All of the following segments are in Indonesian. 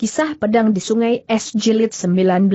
Kisah Pedang di Sungai Es Jilid 19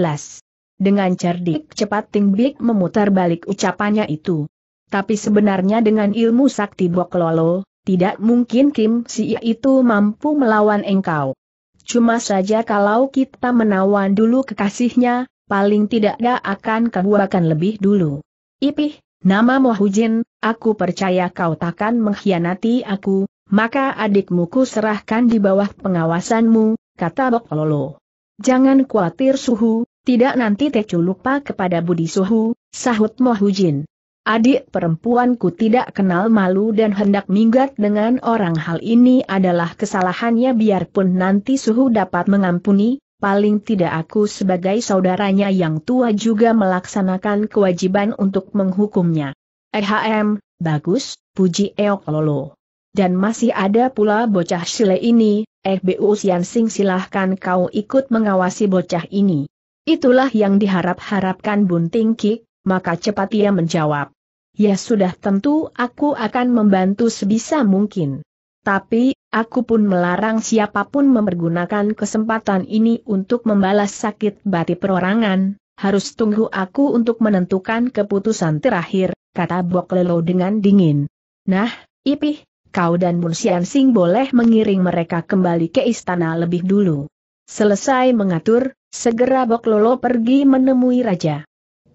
Dengan cerdik cepat Ting Bik memutar balik ucapannya itu. Tapi sebenarnya dengan ilmu sakti Lolo, tidak mungkin Kim Si itu mampu melawan engkau. Cuma saja kalau kita menawan dulu kekasihnya, paling tidak dia akan kebuakan lebih dulu. Ipih, nama Mohujin, aku percaya kau takkan mengkhianati aku, maka adikmu ku serahkan di bawah pengawasanmu, kata Bok Lolo. Jangan khawatir Suhu, tidak nanti Tecu lupa kepada Budi Suhu, sahut Mohujin. Adik perempuanku tidak kenal malu dan hendak minggat dengan orang hal ini adalah kesalahannya biarpun nanti suhu dapat mengampuni, paling tidak aku sebagai saudaranya yang tua juga melaksanakan kewajiban untuk menghukumnya. Ehm, bagus, puji Eok Lolo. Dan masih ada pula bocah Sile ini, Eh Bu Sing silahkan kau ikut mengawasi bocah ini. Itulah yang diharap-harapkan Bunting Kik, maka cepat ia menjawab. Ya sudah tentu aku akan membantu sebisa mungkin. Tapi, aku pun melarang siapapun mempergunakan kesempatan ini untuk membalas sakit bati perorangan, harus tunggu aku untuk menentukan keputusan terakhir, kata Bok Lelo dengan dingin. Nah, Ipih, kau dan Bun Sing boleh mengiring mereka kembali ke istana lebih dulu. Selesai mengatur, segera Bok Lolo pergi menemui Raja.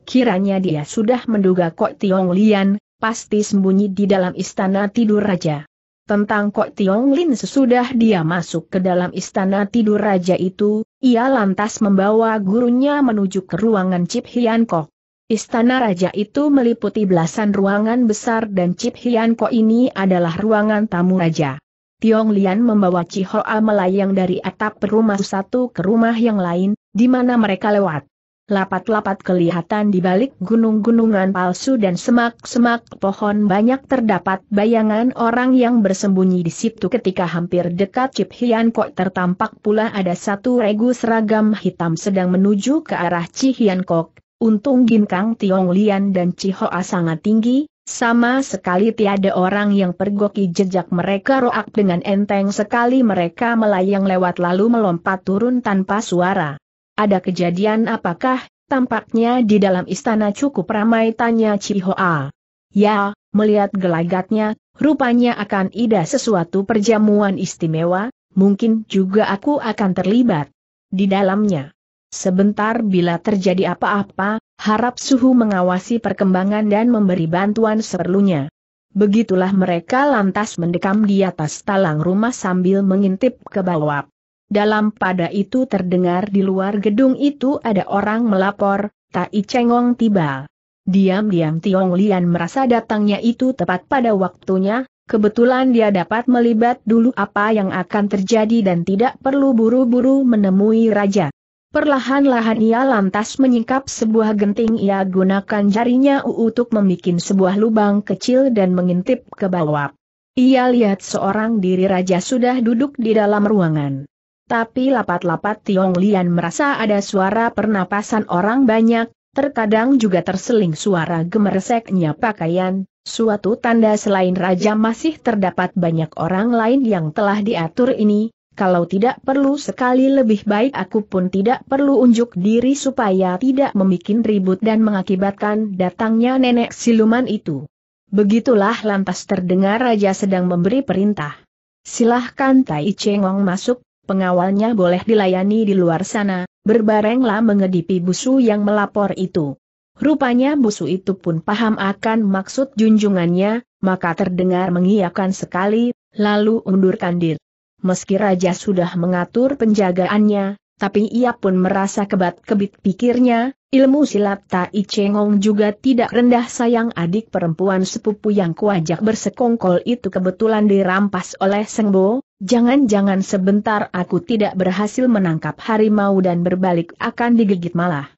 Kiranya dia sudah menduga Kok Tiong Lian, pasti sembunyi di dalam istana tidur Raja. Tentang Kok Tiong Lin sesudah dia masuk ke dalam istana tidur Raja itu, ia lantas membawa gurunya menuju ke ruangan Cip Hian Kok. Istana Raja itu meliputi belasan ruangan besar dan Cip Hian Ko ini adalah ruangan tamu Raja. Tiong Lian membawa Chi Hoa melayang dari atap rumah satu ke rumah yang lain, di mana mereka lewat. Lapat-lapat kelihatan di balik gunung-gunungan palsu dan semak-semak pohon banyak terdapat bayangan orang yang bersembunyi di situ ketika hampir dekat Cip Hian Ko tertampak pula ada satu regu seragam hitam sedang menuju ke arah Cihian Kok Untung ginkang Tiong Lian dan Cihoa sangat tinggi, sama sekali tiada orang yang pergoki jejak mereka roak dengan enteng sekali mereka melayang lewat lalu melompat turun tanpa suara. Ada kejadian apakah, tampaknya di dalam istana cukup ramai tanya Cihoa. Ya, melihat gelagatnya, rupanya akan ida sesuatu perjamuan istimewa, mungkin juga aku akan terlibat di dalamnya. Sebentar bila terjadi apa-apa, harap suhu mengawasi perkembangan dan memberi bantuan seperlunya. Begitulah mereka lantas mendekam di atas talang rumah sambil mengintip ke bawah. Dalam pada itu terdengar di luar gedung itu ada orang melapor, Tai Cengong tiba. Diam-diam Tiong Lian merasa datangnya itu tepat pada waktunya, kebetulan dia dapat melibat dulu apa yang akan terjadi dan tidak perlu buru-buru menemui raja. Perlahan-lahan ia lantas menyingkap sebuah genting ia gunakan jarinya untuk membuat sebuah lubang kecil dan mengintip ke bawah. Ia lihat seorang diri raja sudah duduk di dalam ruangan. Tapi lapat-lapat Tiong Lian merasa ada suara pernapasan orang banyak, terkadang juga terseling suara gemerseknya pakaian, suatu tanda selain raja masih terdapat banyak orang lain yang telah diatur ini, kalau tidak perlu sekali lebih baik aku pun tidak perlu unjuk diri supaya tidak membuat ribut dan mengakibatkan datangnya nenek siluman itu. Begitulah lantas terdengar raja sedang memberi perintah. Silahkan Tai Chengong masuk, pengawalnya boleh dilayani di luar sana, berbarenglah mengedipi busu yang melapor itu. Rupanya busu itu pun paham akan maksud junjungannya, maka terdengar mengiakan sekali, lalu undurkan diri meski raja sudah mengatur penjagaannya, tapi ia pun merasa kebat-kebit pikirnya, ilmu silat Tai Chengong juga tidak rendah sayang adik perempuan sepupu yang kuajak bersekongkol itu kebetulan dirampas oleh Sengbo, jangan-jangan sebentar aku tidak berhasil menangkap harimau dan berbalik akan digigit malah.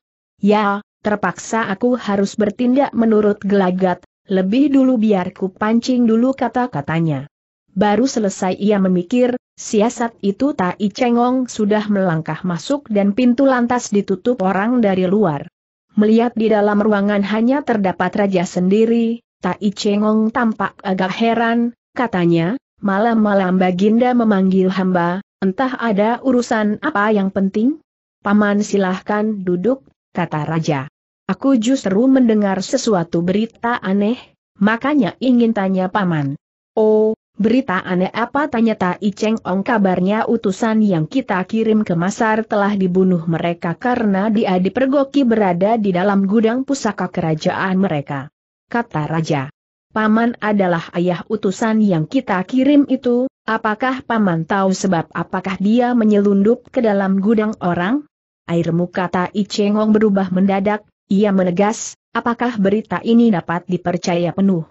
Ya, terpaksa aku harus bertindak menurut gelagat, lebih dulu biarku pancing dulu kata-katanya. Baru selesai ia memikir, Siasat itu Tai Chengong sudah melangkah masuk dan pintu lantas ditutup orang dari luar. Melihat di dalam ruangan hanya terdapat raja sendiri, Tai Chengong tampak agak heran, katanya, malam-malam Baginda memanggil hamba, entah ada urusan apa yang penting? Paman silahkan duduk, kata raja. Aku justru mendengar sesuatu berita aneh, makanya ingin tanya paman. Oh, Berita aneh apa tanya Tai Cheng Ong kabarnya utusan yang kita kirim ke Masar telah dibunuh mereka karena dia dipergoki berada di dalam gudang pusaka kerajaan mereka. Kata Raja. Paman adalah ayah utusan yang kita kirim itu, apakah Paman tahu sebab apakah dia menyelundup ke dalam gudang orang? Air muka Tai Cheng Ong berubah mendadak, ia menegas, apakah berita ini dapat dipercaya penuh?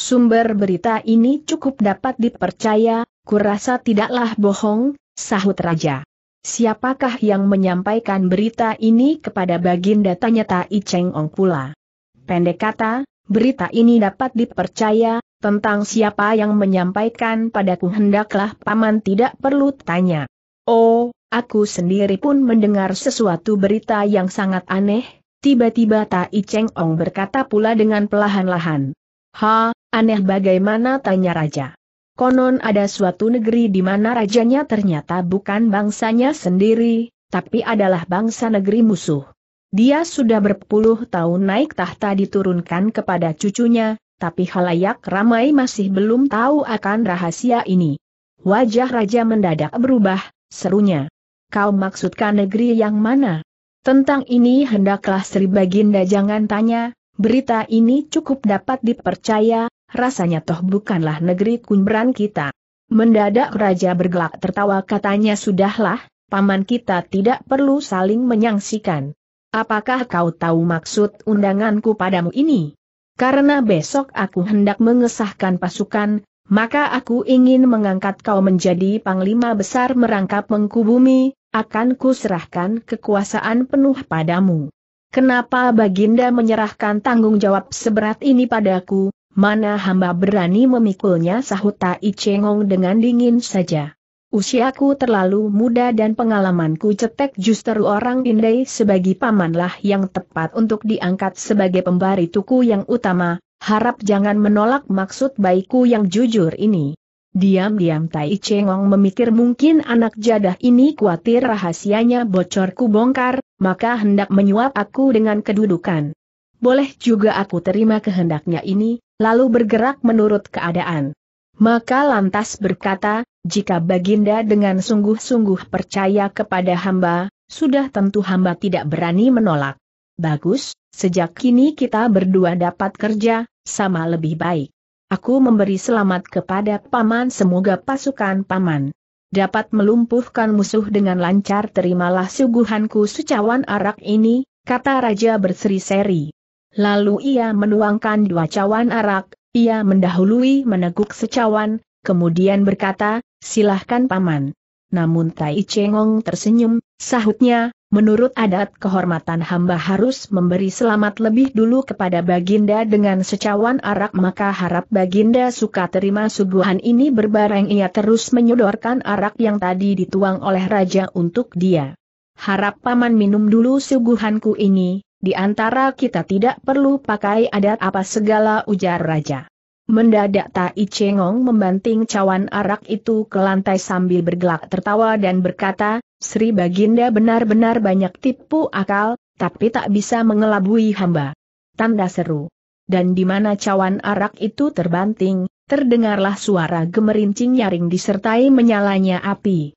Sumber berita ini cukup dapat dipercaya, kurasa tidaklah bohong, sahut Raja. Siapakah yang menyampaikan berita ini kepada Baginda tanya Tai Cheng Ong pula. Pendek kata, berita ini dapat dipercaya, tentang siapa yang menyampaikan padaku hendaklah paman tidak perlu tanya. Oh, aku sendiri pun mendengar sesuatu berita yang sangat aneh, tiba-tiba Tai Cheng Ong berkata pula dengan pelahan-lahan. Ha, aneh bagaimana tanya raja. Konon ada suatu negeri di mana rajanya ternyata bukan bangsanya sendiri, tapi adalah bangsa negeri musuh. Dia sudah berpuluh tahun naik tahta diturunkan kepada cucunya, tapi halayak ramai masih belum tahu akan rahasia ini. Wajah raja mendadak berubah, serunya. Kau maksudkan negeri yang mana? Tentang ini hendaklah Sri Baginda jangan tanya, Berita ini cukup dapat dipercaya, rasanya toh bukanlah negeri kumbran kita. Mendadak raja bergelak tertawa katanya sudahlah, paman kita tidak perlu saling menyangsikan. Apakah kau tahu maksud undanganku padamu ini? Karena besok aku hendak mengesahkan pasukan, maka aku ingin mengangkat kau menjadi panglima besar merangkap mengkubumi, akan kuserahkan kekuasaan penuh padamu. Kenapa Baginda menyerahkan tanggung jawab seberat ini padaku, mana hamba berani memikulnya sahut Tai Chengong dengan dingin saja. Usiaku terlalu muda dan pengalamanku cetek justru orang indai sebagai pamanlah yang tepat untuk diangkat sebagai pembari tuku yang utama, harap jangan menolak maksud baikku yang jujur ini. Diam-diam Tai Chengong memikir mungkin anak jadah ini khawatir rahasianya bocor kubongkar, maka hendak menyuap aku dengan kedudukan. Boleh juga aku terima kehendaknya ini, lalu bergerak menurut keadaan. Maka lantas berkata, jika Baginda dengan sungguh-sungguh percaya kepada hamba, sudah tentu hamba tidak berani menolak. Bagus, sejak kini kita berdua dapat kerja, sama lebih baik. Aku memberi selamat kepada Paman semoga pasukan Paman dapat melumpuhkan musuh dengan lancar terimalah suguhanku secawan arak ini, kata Raja berseri-seri. Lalu ia menuangkan dua cawan arak, ia mendahului meneguk secawan, kemudian berkata, silahkan Paman. Namun Tai Chengong tersenyum, sahutnya, Menurut adat kehormatan hamba harus memberi selamat lebih dulu kepada Baginda dengan secawan arak maka harap Baginda suka terima suguhan ini berbareng ia terus menyodorkan arak yang tadi dituang oleh raja untuk dia. Harap paman minum dulu suguhanku ini, di antara kita tidak perlu pakai adat apa segala ujar raja. Mendadak Tai Chengong membanting cawan arak itu ke lantai sambil bergelak tertawa dan berkata, Sri Baginda benar-benar banyak tipu akal, tapi tak bisa mengelabui hamba. Tanda seru. Dan di mana cawan arak itu terbanting, terdengarlah suara gemerincing nyaring disertai menyalanya api.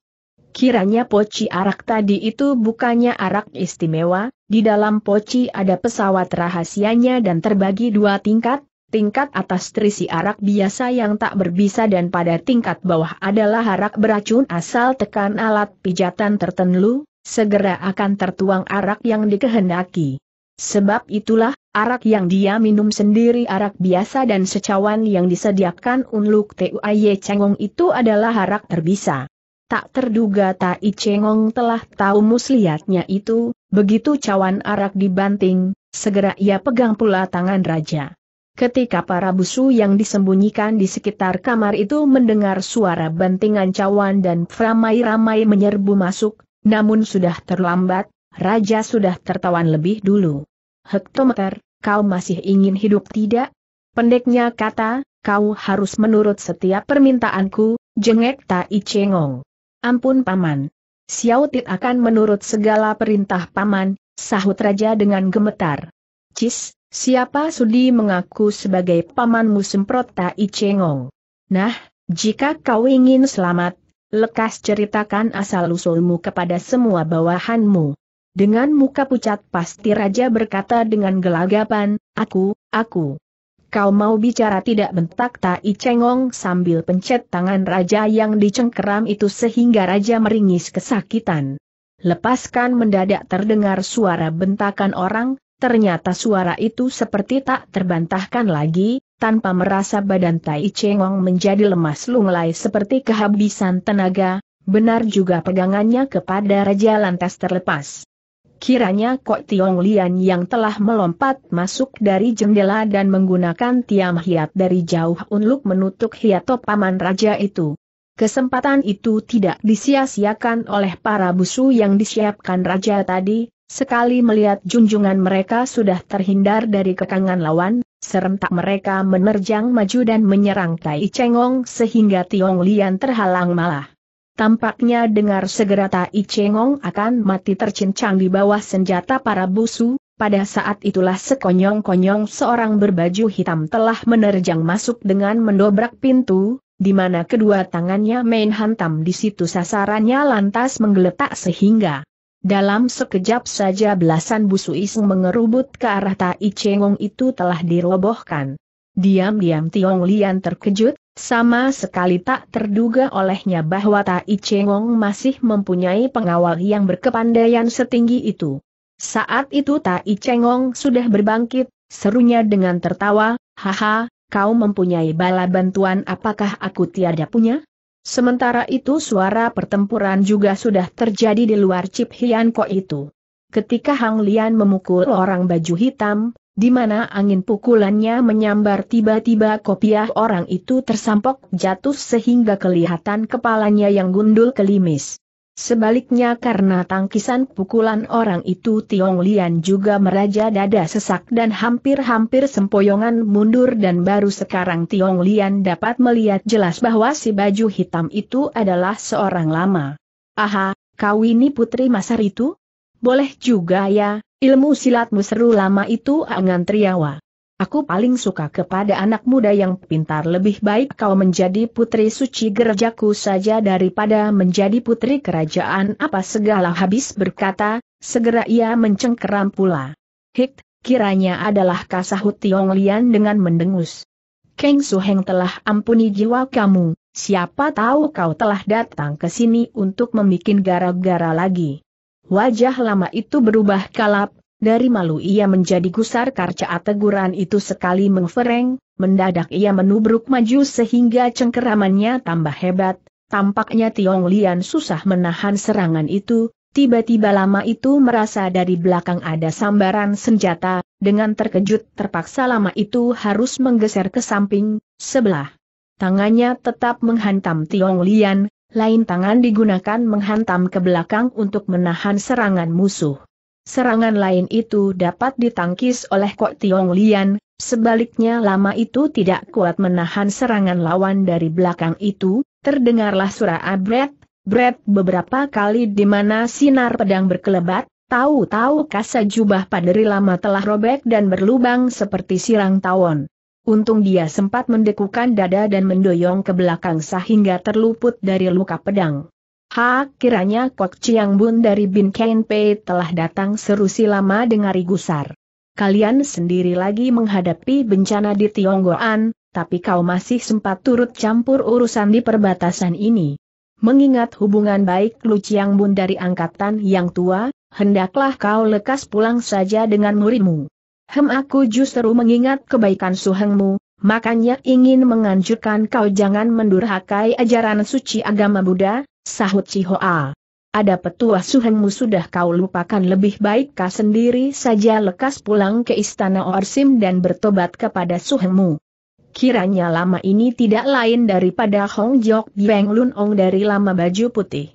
Kiranya poci arak tadi itu bukannya arak istimewa, di dalam poci ada pesawat rahasianya dan terbagi dua tingkat, tingkat atas terisi arak biasa yang tak berbisa dan pada tingkat bawah adalah arak beracun asal tekan alat pijatan tertentu, segera akan tertuang arak yang dikehendaki. Sebab itulah, arak yang dia minum sendiri arak biasa dan secawan yang disediakan Unluk Tuaye Cengong itu adalah arak terbisa. Tak terduga Tai Cengong telah tahu muslihatnya itu, begitu cawan arak dibanting, segera ia pegang pula tangan raja. Ketika para busu yang disembunyikan di sekitar kamar itu mendengar suara bantingan cawan dan ramai-ramai menyerbu masuk, namun sudah terlambat, Raja sudah tertawan lebih dulu. Hektometer, kau masih ingin hidup tidak? Pendeknya kata, kau harus menurut setiap permintaanku, jengek Tai cengong. Ampun paman. Xiao Xiaotit akan menurut segala perintah paman, sahut raja dengan gemetar. Cis, Siapa sudi mengaku sebagai pamanmu semprot Tai Icengong. Nah, jika kau ingin selamat, lekas ceritakan asal-usulmu kepada semua bawahanmu. Dengan muka pucat pasti raja berkata dengan gelagapan, aku, aku. Kau mau bicara tidak bentak Tai Icengong, sambil pencet tangan raja yang dicengkeram itu sehingga raja meringis kesakitan. Lepaskan mendadak terdengar suara bentakan orang, ternyata suara itu seperti tak terbantahkan lagi, tanpa merasa badan Tai Chengong menjadi lemas lunglai seperti kehabisan tenaga, benar juga pegangannya kepada Raja lantas terlepas. Kiranya Kok Tiong Lian yang telah melompat masuk dari jendela dan menggunakan tiam hiat dari jauh untuk menutup hiato paman raja itu. Kesempatan itu tidak disia-siakan oleh para busu yang disiapkan raja tadi, Sekali melihat junjungan mereka sudah terhindar dari kekangan lawan, serentak mereka menerjang maju dan menyerang Tai Chengong sehingga Tiong Lian terhalang malah. Tampaknya dengar segera Tai Chengong akan mati tercincang di bawah senjata para busu, pada saat itulah sekonyong-konyong seorang berbaju hitam telah menerjang masuk dengan mendobrak pintu, di mana kedua tangannya main hantam di situ sasarannya lantas menggeletak sehingga dalam sekejap saja belasan busu iseng mengerubut ke arah Tai Chengong itu telah dirobohkan. Diam-diam Tiong Lian terkejut, sama sekali tak terduga olehnya bahwa Tai Chengong masih mempunyai pengawal yang berkepandaian setinggi itu. Saat itu Tai Chengong sudah berbangkit, serunya dengan tertawa, Haha, kau mempunyai bala bantuan apakah aku tiada punya? Sementara itu suara pertempuran juga sudah terjadi di luar Cip Hian Ko itu. Ketika Hang Lian memukul orang baju hitam, di mana angin pukulannya menyambar tiba-tiba kopiah orang itu tersampok jatuh sehingga kelihatan kepalanya yang gundul kelimis. Sebaliknya karena tangkisan pukulan orang itu Tiong Lian juga meraja dada sesak dan hampir-hampir sempoyongan mundur dan baru sekarang Tiong Lian dapat melihat jelas bahwa si baju hitam itu adalah seorang lama. Aha, kau ini putri masar itu? Boleh juga ya, ilmu silatmu seru lama itu angan triawa. Aku paling suka kepada anak muda yang pintar lebih baik kau menjadi putri suci gerejaku saja daripada menjadi putri kerajaan apa segala habis berkata, segera ia mencengkeram pula. Hik, kiranya adalah kasahut Tiong Lian dengan mendengus. Keng Suheng telah ampuni jiwa kamu, siapa tahu kau telah datang ke sini untuk membuat gara-gara lagi. Wajah lama itu berubah kalap, dari malu ia menjadi gusar karca teguran itu sekali mengfereng, mendadak ia menubruk maju sehingga cengkeramannya tambah hebat, tampaknya Tiong Lian susah menahan serangan itu, tiba-tiba lama itu merasa dari belakang ada sambaran senjata, dengan terkejut terpaksa lama itu harus menggeser ke samping, sebelah. Tangannya tetap menghantam Tiong Lian, lain tangan digunakan menghantam ke belakang untuk menahan serangan musuh. Serangan lain itu dapat ditangkis oleh Kok Tiong Lian, sebaliknya lama itu tidak kuat menahan serangan lawan dari belakang itu, terdengarlah suara abret, bret beberapa kali di mana sinar pedang berkelebat, tahu-tahu kasa jubah paderi lama telah robek dan berlubang seperti sirang tawon. Untung dia sempat mendekukan dada dan mendoyong ke belakang sehingga terluput dari luka pedang. Ha, kiranya Kok Chiang Bun dari Bin Kain Pei telah datang seru si lama dengari gusar. Kalian sendiri lagi menghadapi bencana di Tionggoan, tapi kau masih sempat turut campur urusan di perbatasan ini. Mengingat hubungan baik Lu Chiang Bun dari angkatan yang tua, hendaklah kau lekas pulang saja dengan muridmu. Hem aku justru mengingat kebaikan suhengmu, makanya ingin menganjurkan kau jangan mendurhakai ajaran suci agama Buddha, Sahut Cihoa. Ada petua suhengmu sudah kau lupakan lebih baik kau sendiri saja lekas pulang ke istana Orsim dan bertobat kepada suhengmu. Kiranya lama ini tidak lain daripada Hong Jok Beng Lun Ong dari lama baju putih.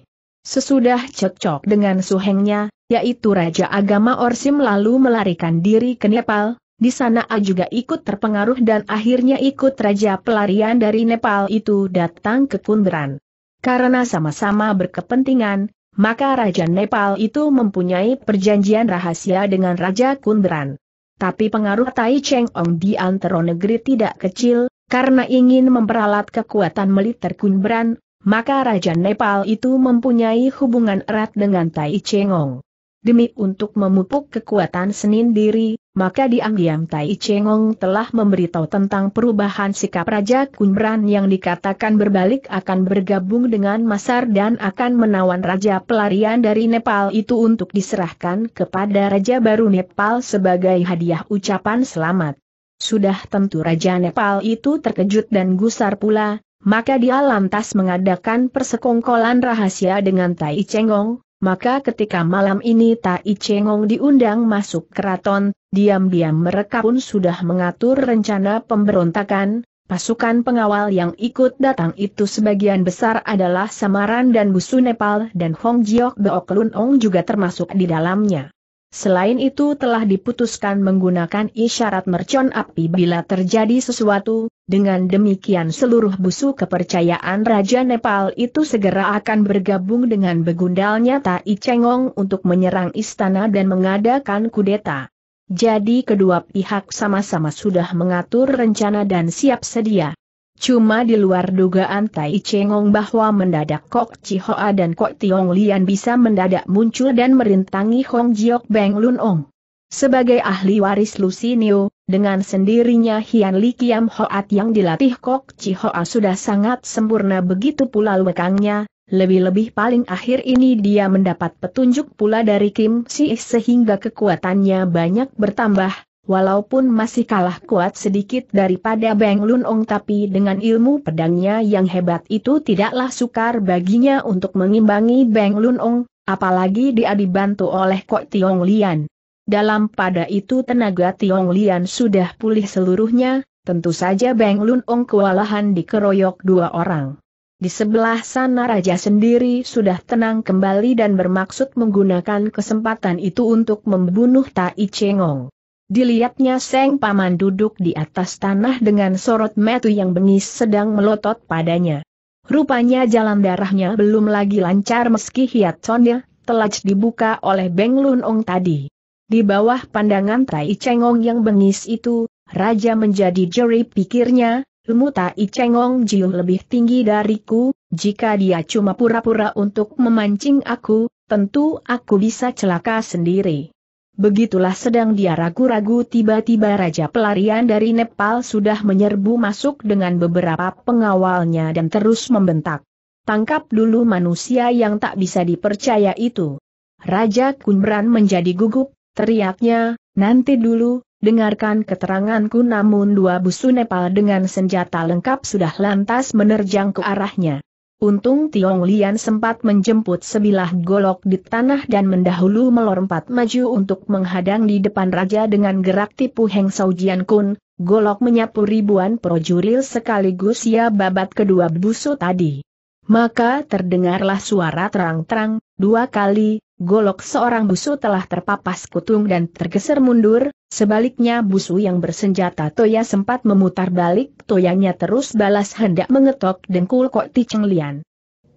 Sesudah cocok dengan suhengnya, yaitu Raja Agama Orsim lalu melarikan diri ke Nepal, di sana A juga ikut terpengaruh dan akhirnya ikut Raja Pelarian dari Nepal itu datang ke Kunderan. Karena sama-sama berkepentingan, maka Raja Nepal itu mempunyai perjanjian rahasia dengan Raja Kunderan. Tapi pengaruh Tai Cheng Ong di antara negeri tidak kecil, karena ingin memperalat kekuatan militer Kunderan, maka Raja Nepal itu mempunyai hubungan erat dengan Tai Cheng Ong. Demi untuk memupuk kekuatan Senin diri, maka diam-diam Tai Chengong telah memberitahu tentang perubahan sikap Raja Kunbran yang dikatakan berbalik akan bergabung dengan Masar dan akan menawan Raja Pelarian dari Nepal itu untuk diserahkan kepada Raja Baru Nepal sebagai hadiah ucapan selamat. Sudah tentu Raja Nepal itu terkejut dan gusar pula, maka dia lantas mengadakan persekongkolan rahasia dengan Tai Chengong, maka ketika malam ini Tai Chengong diundang masuk keraton, diam-diam mereka pun sudah mengatur rencana pemberontakan, pasukan pengawal yang ikut datang itu sebagian besar adalah Samaran dan Busu Nepal dan Hong Jiok Beok Lun Ong juga termasuk di dalamnya. Selain itu telah diputuskan menggunakan isyarat mercon api bila terjadi sesuatu, dengan demikian seluruh busuk kepercayaan Raja Nepal itu segera akan bergabung dengan begundalnya Tai Cengong untuk menyerang istana dan mengadakan kudeta. Jadi kedua pihak sama-sama sudah mengatur rencana dan siap sedia. Cuma di luar dugaan Tai Chengong bahwa mendadak Kok Chihoa dan Kok Tiong Lian bisa mendadak muncul dan merintangi Hong Jiok Beng Lun Ong. Sebagai ahli waris Lusinio, dengan sendirinya Hian Li Kiam Hoat yang dilatih Kok Chihoa sudah sangat sempurna begitu pula lekangnya, lebih-lebih paling akhir ini dia mendapat petunjuk pula dari Kim Si sehingga kekuatannya banyak bertambah, Walaupun masih kalah kuat sedikit daripada Beng Lun Ong tapi dengan ilmu pedangnya yang hebat itu tidaklah sukar baginya untuk mengimbangi Beng Lun Ong, apalagi dia dibantu oleh Kok Tiong Lian. Dalam pada itu tenaga Tiong Lian sudah pulih seluruhnya, tentu saja Beng Lun Ong kewalahan dikeroyok dua orang. Di sebelah sana raja sendiri sudah tenang kembali dan bermaksud menggunakan kesempatan itu untuk membunuh Tai Chengong. Dilihatnya Seng Paman duduk di atas tanah dengan sorot metu yang bengis sedang melotot padanya. Rupanya jalan darahnya belum lagi lancar meski hiat sonnya, telaj dibuka oleh Beng Lun Ong tadi. Di bawah pandangan Tai Chengong yang bengis itu, Raja menjadi jeri pikirnya, ilmu Tai Chengong jauh lebih tinggi dariku, jika dia cuma pura-pura untuk memancing aku, tentu aku bisa celaka sendiri. Begitulah sedang dia ragu-ragu tiba-tiba Raja Pelarian dari Nepal sudah menyerbu masuk dengan beberapa pengawalnya dan terus membentak. Tangkap dulu manusia yang tak bisa dipercaya itu. Raja Kunbran menjadi gugup, teriaknya, nanti dulu, dengarkan keteranganku namun dua busu Nepal dengan senjata lengkap sudah lantas menerjang ke arahnya. Untung Tiong Lian sempat menjemput sebilah golok di tanah dan mendahulu melompat maju untuk menghadang di depan raja dengan gerak tipu Heng saujian Jian Kun, golok menyapu ribuan projuril sekaligus ia babat kedua busu tadi. Maka terdengarlah suara terang-terang, dua kali, golok seorang busu telah terpapas kutung dan tergeser mundur, sebaliknya busu yang bersenjata Toya sempat memutar balik, Toyanya terus balas hendak mengetok dengkul Kok Ti Lian.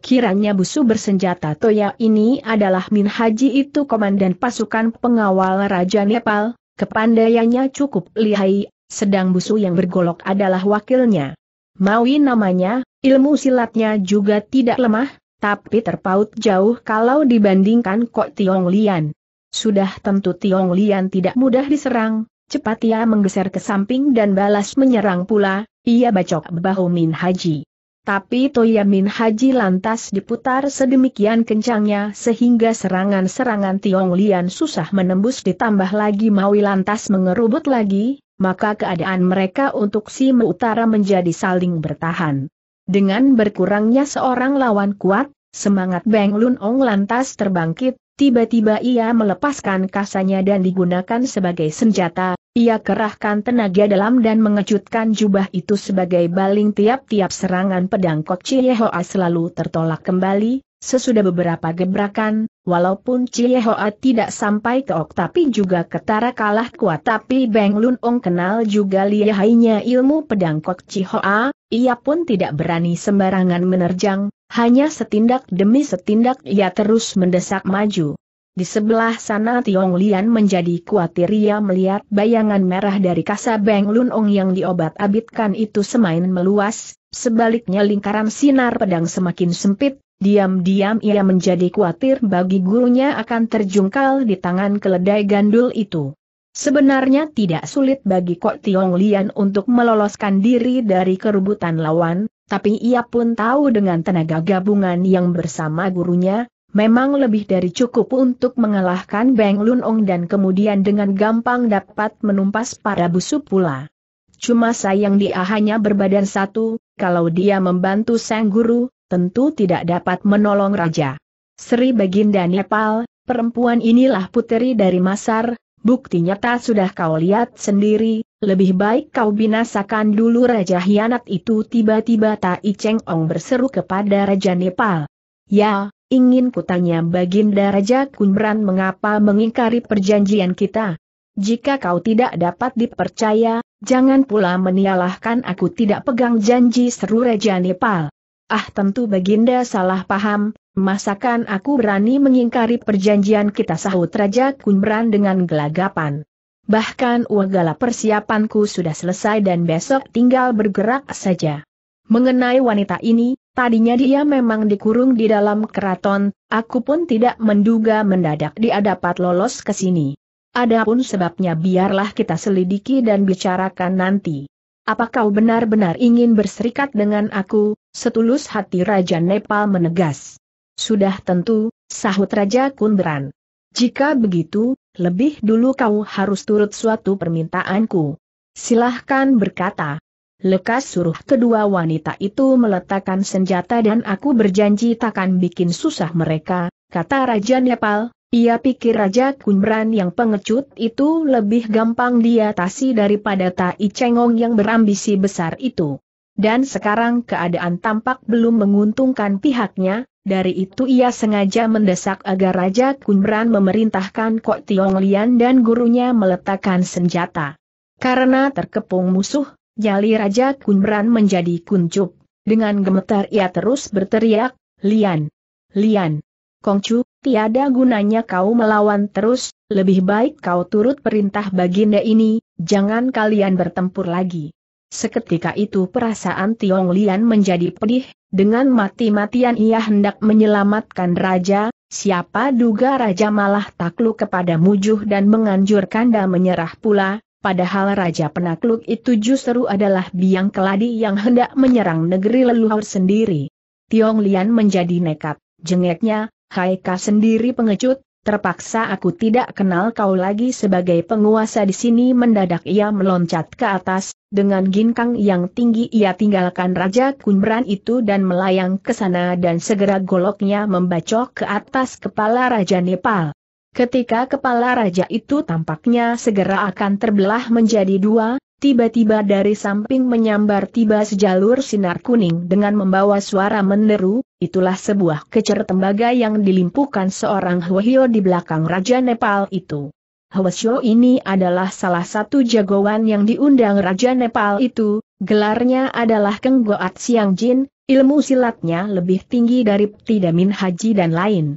Kiranya busu bersenjata Toya ini adalah Min Haji itu komandan pasukan pengawal Raja Nepal, kepandaiannya cukup lihai, sedang busu yang bergolok adalah wakilnya. Maui namanya, ilmu silatnya juga tidak lemah, tapi terpaut jauh kalau dibandingkan Kok Tiong Lian. Sudah tentu Tiong Lian tidak mudah diserang, cepat ia menggeser ke samping dan balas menyerang pula, ia bacok bahu Min Haji. Tapi Toya Min Haji lantas diputar sedemikian kencangnya sehingga serangan-serangan Tiong Lian susah menembus ditambah lagi Maui lantas mengerubut lagi, maka keadaan mereka untuk si Utara menjadi saling bertahan. Dengan berkurangnya seorang lawan kuat, semangat Beng Lun Ong lantas terbangkit, tiba-tiba ia melepaskan kasanya dan digunakan sebagai senjata, ia kerahkan tenaga dalam dan mengejutkan jubah itu sebagai baling tiap-tiap serangan pedang Kok Hoa selalu tertolak kembali, Sesudah beberapa gebrakan, walaupun Hoa tidak sampai ke ok tapi juga ketara kalah kuat tapi Beng Lun Ong kenal juga lihainya ilmu pedang Kok Hoa. Ia pun tidak berani sembarangan menerjang, hanya setindak demi setindak ia terus mendesak maju. Di sebelah sana Tiong Lian menjadi kuatir. ia melihat bayangan merah dari kasa Beng Lun Ong yang diobat-abitkan itu semain meluas, sebaliknya lingkaran sinar pedang semakin sempit, diam-diam ia menjadi kuatir bagi gurunya akan terjungkal di tangan keledai gandul itu. Sebenarnya tidak sulit bagi Kok Tiong Lian untuk meloloskan diri dari kerubutan lawan, tapi ia pun tahu dengan tenaga gabungan yang bersama gurunya, memang lebih dari cukup untuk mengalahkan Beng Lun Ong dan kemudian dengan gampang dapat menumpas para busuk pula. Cuma sayang dia hanya berbadan satu, kalau dia membantu sang guru, tentu tidak dapat menolong raja. Sri Baginda Nepal, perempuan inilah puteri dari Masar, Bukti nyata sudah kau lihat sendiri, lebih baik kau binasakan dulu Raja Hianat itu tiba-tiba Tai Cheng Ong berseru kepada Raja Nepal. Ya, ingin kutanya Baginda Raja Kunbran mengapa mengingkari perjanjian kita? Jika kau tidak dapat dipercaya, jangan pula menyalahkan aku tidak pegang janji seru Raja Nepal. Ah tentu Baginda salah paham, Masakan aku berani mengingkari perjanjian kita sahut Raja Kunbran dengan gelagapan. Bahkan wagala persiapanku sudah selesai dan besok tinggal bergerak saja. Mengenai wanita ini, tadinya dia memang dikurung di dalam keraton, aku pun tidak menduga mendadak dia dapat lolos ke sini. Adapun sebabnya biarlah kita selidiki dan bicarakan nanti. Apa kau benar-benar ingin berserikat dengan aku? Setulus hati Raja Nepal menegas. Sudah tentu, sahut Raja Kunberan. Jika begitu, lebih dulu kau harus turut suatu permintaanku. Silahkan berkata. Lekas suruh kedua wanita itu meletakkan senjata dan aku berjanji takkan bikin susah mereka, kata Raja Nepal. Ia pikir Raja Kunbran yang pengecut itu lebih gampang diatasi daripada Tai Cengong yang berambisi besar itu. Dan sekarang keadaan tampak belum menguntungkan pihaknya, dari itu ia sengaja mendesak agar Raja Kunbran memerintahkan Kok Tiong Lian dan gurunya meletakkan senjata. Karena terkepung musuh, jali Raja Kunbran menjadi kuncup. Dengan gemetar ia terus berteriak, Lian! Lian! Kongcu, tiada gunanya kau melawan terus, lebih baik kau turut perintah baginda ini, jangan kalian bertempur lagi. Seketika itu perasaan Tiong Lian menjadi pedih, dengan mati-matian ia hendak menyelamatkan raja, siapa duga raja malah takluk kepada mujuh dan menganjurkan dan menyerah pula, padahal raja penakluk itu justru adalah biang keladi yang hendak menyerang negeri leluhur sendiri. Tiong Lian menjadi nekat, jengeknya, Haika sendiri pengecut, Terpaksa aku tidak kenal kau lagi sebagai penguasa di sini mendadak ia meloncat ke atas, dengan ginkang yang tinggi ia tinggalkan Raja Kunbran itu dan melayang ke sana dan segera goloknya membacok ke atas kepala Raja Nepal. Ketika kepala raja itu tampaknya segera akan terbelah menjadi dua, tiba-tiba dari samping menyambar tiba sejalur sinar kuning dengan membawa suara meneru, itulah sebuah kecer tembaga yang dilimpuhkan seorang Hwahyo di belakang Raja Nepal itu. Hwasyo ini adalah salah satu jagoan yang diundang Raja Nepal itu, gelarnya adalah Kenggoat Siang Jin, ilmu silatnya lebih tinggi dari Ptidamin Haji dan lain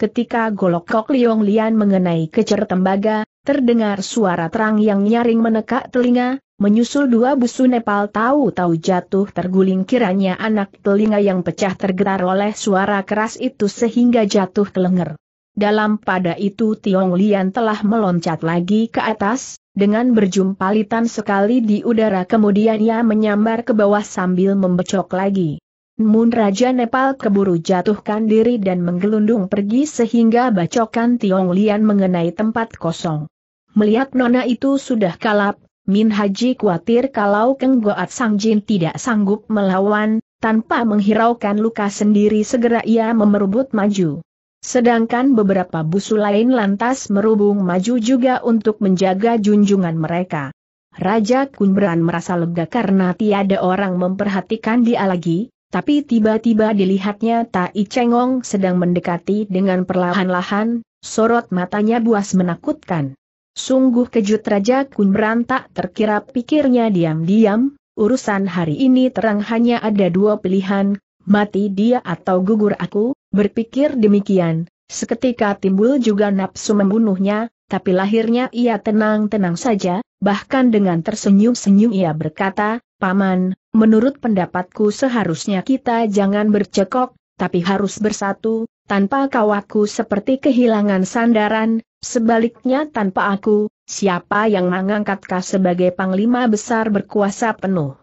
Ketika golok Kok Liong Lian mengenai kecer tembaga, terdengar suara terang yang nyaring menekak telinga, menyusul dua busu Nepal tahu-tahu jatuh terguling kiranya anak telinga yang pecah tergetar oleh suara keras itu sehingga jatuh ke lenger. Dalam pada itu Tiong Lian telah meloncat lagi ke atas, dengan berjumpalitan sekali di udara kemudian ia menyambar ke bawah sambil membecok lagi. Namun Raja Nepal keburu jatuhkan diri dan menggelundung pergi sehingga bacokan Tiong Lian mengenai tempat kosong. Melihat nona itu sudah kalap, Min Haji khawatir kalau Keng Goat Sang Jin tidak sanggup melawan, tanpa menghiraukan luka sendiri segera ia memerubut maju. Sedangkan beberapa busu lain lantas merubung maju juga untuk menjaga junjungan mereka. Raja Kunbran merasa lega karena tiada orang memperhatikan dia lagi, tapi tiba-tiba dilihatnya Tai Chengong sedang mendekati dengan perlahan-lahan, sorot matanya buas menakutkan. Sungguh kejut Raja Kun berantak terkira pikirnya diam-diam, urusan hari ini terang hanya ada dua pilihan, mati dia atau gugur aku, berpikir demikian, seketika timbul juga nafsu membunuhnya, tapi lahirnya ia tenang-tenang saja, bahkan dengan tersenyum-senyum ia berkata, Paman, menurut pendapatku seharusnya kita jangan bercekok, tapi harus bersatu, tanpa kau aku seperti kehilangan sandaran, sebaliknya tanpa aku, siapa yang mengangkat kau sebagai panglima besar berkuasa penuh.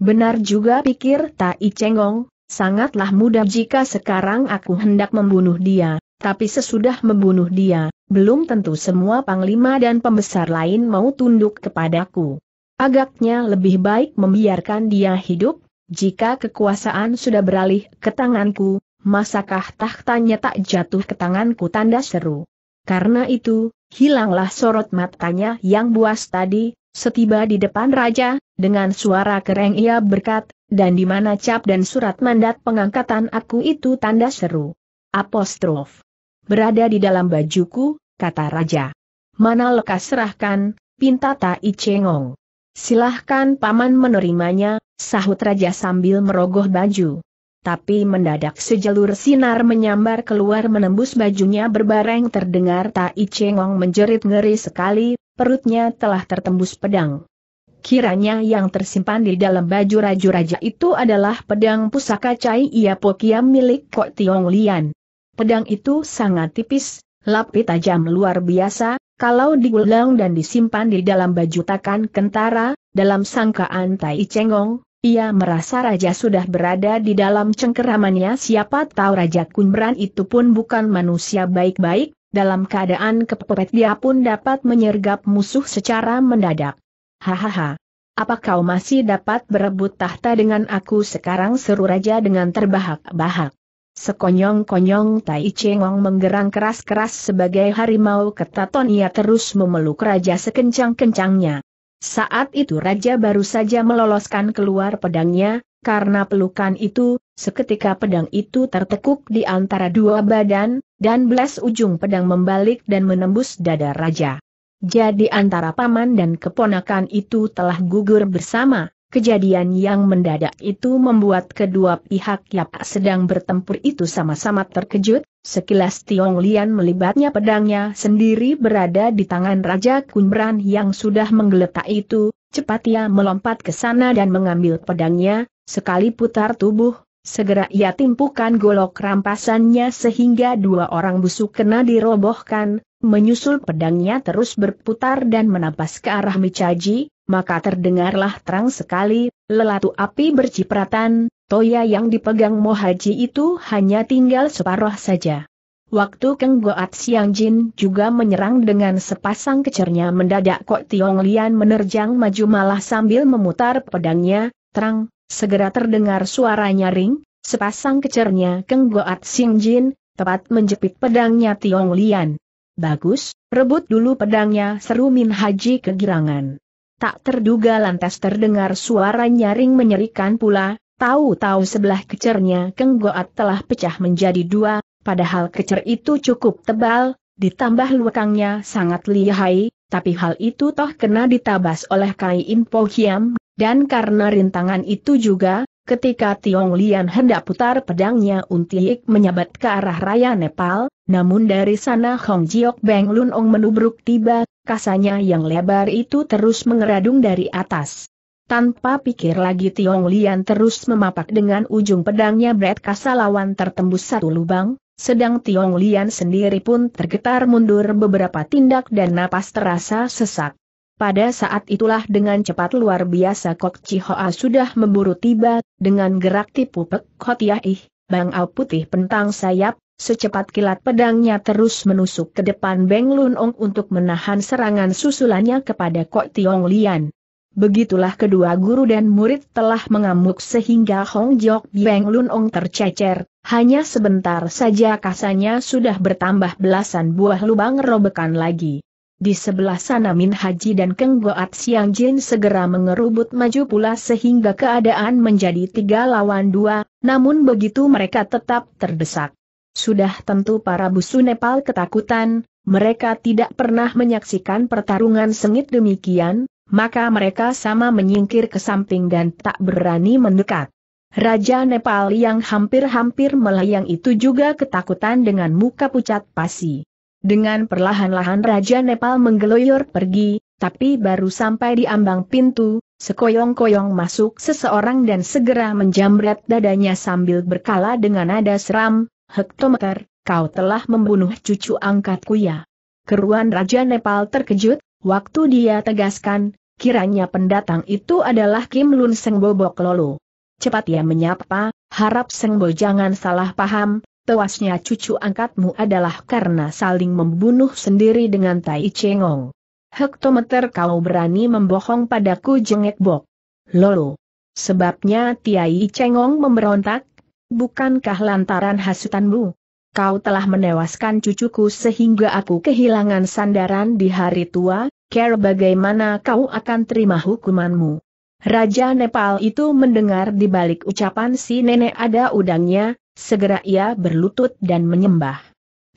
Benar juga pikir Tai Cengong, sangatlah mudah jika sekarang aku hendak membunuh dia, tapi sesudah membunuh dia, belum tentu semua panglima dan pembesar lain mau tunduk kepadaku. Agaknya lebih baik membiarkan dia hidup, jika kekuasaan sudah beralih ke tanganku, masakah tahtanya tak jatuh ke tanganku tanda seru. Karena itu, hilanglah sorot matanya yang buas tadi, setiba di depan raja, dengan suara kereng ia berkat, dan di mana cap dan surat mandat pengangkatan aku itu tanda seru. Apostrof. Berada di dalam bajuku, kata raja. Mana lekas serahkan, pinta tak icengong. Silahkan paman menerimanya, sahut raja sambil merogoh baju. Tapi mendadak sejalur sinar menyambar keluar menembus bajunya berbareng terdengar Tai Chengong menjerit ngeri sekali, perutnya telah tertembus pedang. Kiranya yang tersimpan di dalam baju Raju Raja itu adalah pedang pusaka Cai Ia Pokiam milik Kok Tiong Lian. Pedang itu sangat tipis, lapis tajam luar biasa, kalau digulang dan disimpan di dalam baju takan kentara, dalam sangkaan Tai Cengong, ia merasa raja sudah berada di dalam cengkeramannya siapa tahu Raja Kunbran itu pun bukan manusia baik-baik, dalam keadaan kepepet dia pun dapat menyergap musuh secara mendadak. Hahaha. Apa kau masih dapat berebut tahta dengan aku sekarang seru raja dengan terbahak-bahak? Sekonyong-konyong Tai Chengong menggerang keras-keras sebagai harimau ketaton ia terus memeluk raja sekencang-kencangnya. Saat itu raja baru saja meloloskan keluar pedangnya, karena pelukan itu, seketika pedang itu tertekuk di antara dua badan, dan belas ujung pedang membalik dan menembus dada raja. Jadi antara paman dan keponakan itu telah gugur bersama, Kejadian yang mendadak itu membuat kedua pihak yang sedang bertempur itu sama-sama terkejut, sekilas Tiong Lian melibatnya pedangnya sendiri berada di tangan Raja Kunbran yang sudah menggeletak itu, cepat ia melompat ke sana dan mengambil pedangnya, sekali putar tubuh, segera ia timpukan golok rampasannya sehingga dua orang busuk kena dirobohkan, menyusul pedangnya terus berputar dan menapas ke arah Micaji, maka terdengarlah terang sekali, lelatu api bercipratan, toya yang dipegang Mohaji itu hanya tinggal separuh saja. Waktu Keng Goat Siang Jin juga menyerang dengan sepasang kecernya mendadak Kok Tiong Lian menerjang maju malah sambil memutar pedangnya, terang, segera terdengar suara nyaring, sepasang kecernya Keng Goat Siang Jin, tepat menjepit pedangnya Tiong Lian. Bagus, rebut dulu pedangnya seru Min Haji kegirangan. Tak terduga lantas terdengar suara nyaring menyerikan pula, tahu-tahu sebelah kecernya Keng telah pecah menjadi dua, padahal kecer itu cukup tebal, ditambah lukangnya sangat lihai, tapi hal itu toh kena ditabas oleh Kai pohyam Hiam, dan karena rintangan itu juga, Ketika Tiong Lian hendak putar pedangnya Untiik menyabat ke arah raya Nepal, namun dari sana Hong Jiok Beng Lun Ong menubruk tiba, kasanya yang lebar itu terus mengeradung dari atas. Tanpa pikir lagi Tiong Lian terus memapak dengan ujung pedangnya berat Kasalawan tertembus satu lubang, sedang Tiong Lian sendiri pun tergetar mundur beberapa tindak dan napas terasa sesak. Pada saat itulah dengan cepat luar biasa Kok Chihoa sudah memburu tiba, dengan gerak tipu pek ih, Bang Au Putih pentang sayap, secepat kilat pedangnya terus menusuk ke depan Beng Lun Ong untuk menahan serangan susulannya kepada Kok Tiong Lian. Begitulah kedua guru dan murid telah mengamuk sehingga Hong Jok Beng Lun Ong tercecer, hanya sebentar saja kasanya sudah bertambah belasan buah lubang robekan lagi. Di sebelah sana Min Haji dan Keng Goat Siang Jin segera mengerubut maju pula sehingga keadaan menjadi tiga lawan dua, namun begitu mereka tetap terdesak. Sudah tentu para busu Nepal ketakutan, mereka tidak pernah menyaksikan pertarungan sengit demikian, maka mereka sama menyingkir ke samping dan tak berani mendekat. Raja Nepal yang hampir-hampir melayang itu juga ketakutan dengan muka pucat pasi. Dengan perlahan-lahan Raja Nepal menggeloyor pergi, tapi baru sampai di ambang pintu, sekoyong-koyong masuk seseorang dan segera menjamret dadanya sambil berkala dengan nada seram, Hektometer, kau telah membunuh cucu angkatku ya. Keruan Raja Nepal terkejut, waktu dia tegaskan, kiranya pendatang itu adalah Kim Lun Seng Bobok Lolo. Cepat ia menyapa, harap Seng Sengbo jangan salah paham, tewasnya cucu angkatmu adalah karena saling membunuh sendiri dengan Tai Cengong. Hektometer kau berani membohong padaku jengek bok. Lolo. Sebabnya Tiai Cengong memberontak, bukankah lantaran hasutanmu? Kau telah menewaskan cucuku sehingga aku kehilangan sandaran di hari tua, care bagaimana kau akan terima hukumanmu. Raja Nepal itu mendengar di balik ucapan si nenek ada udangnya, Segera ia berlutut dan menyembah.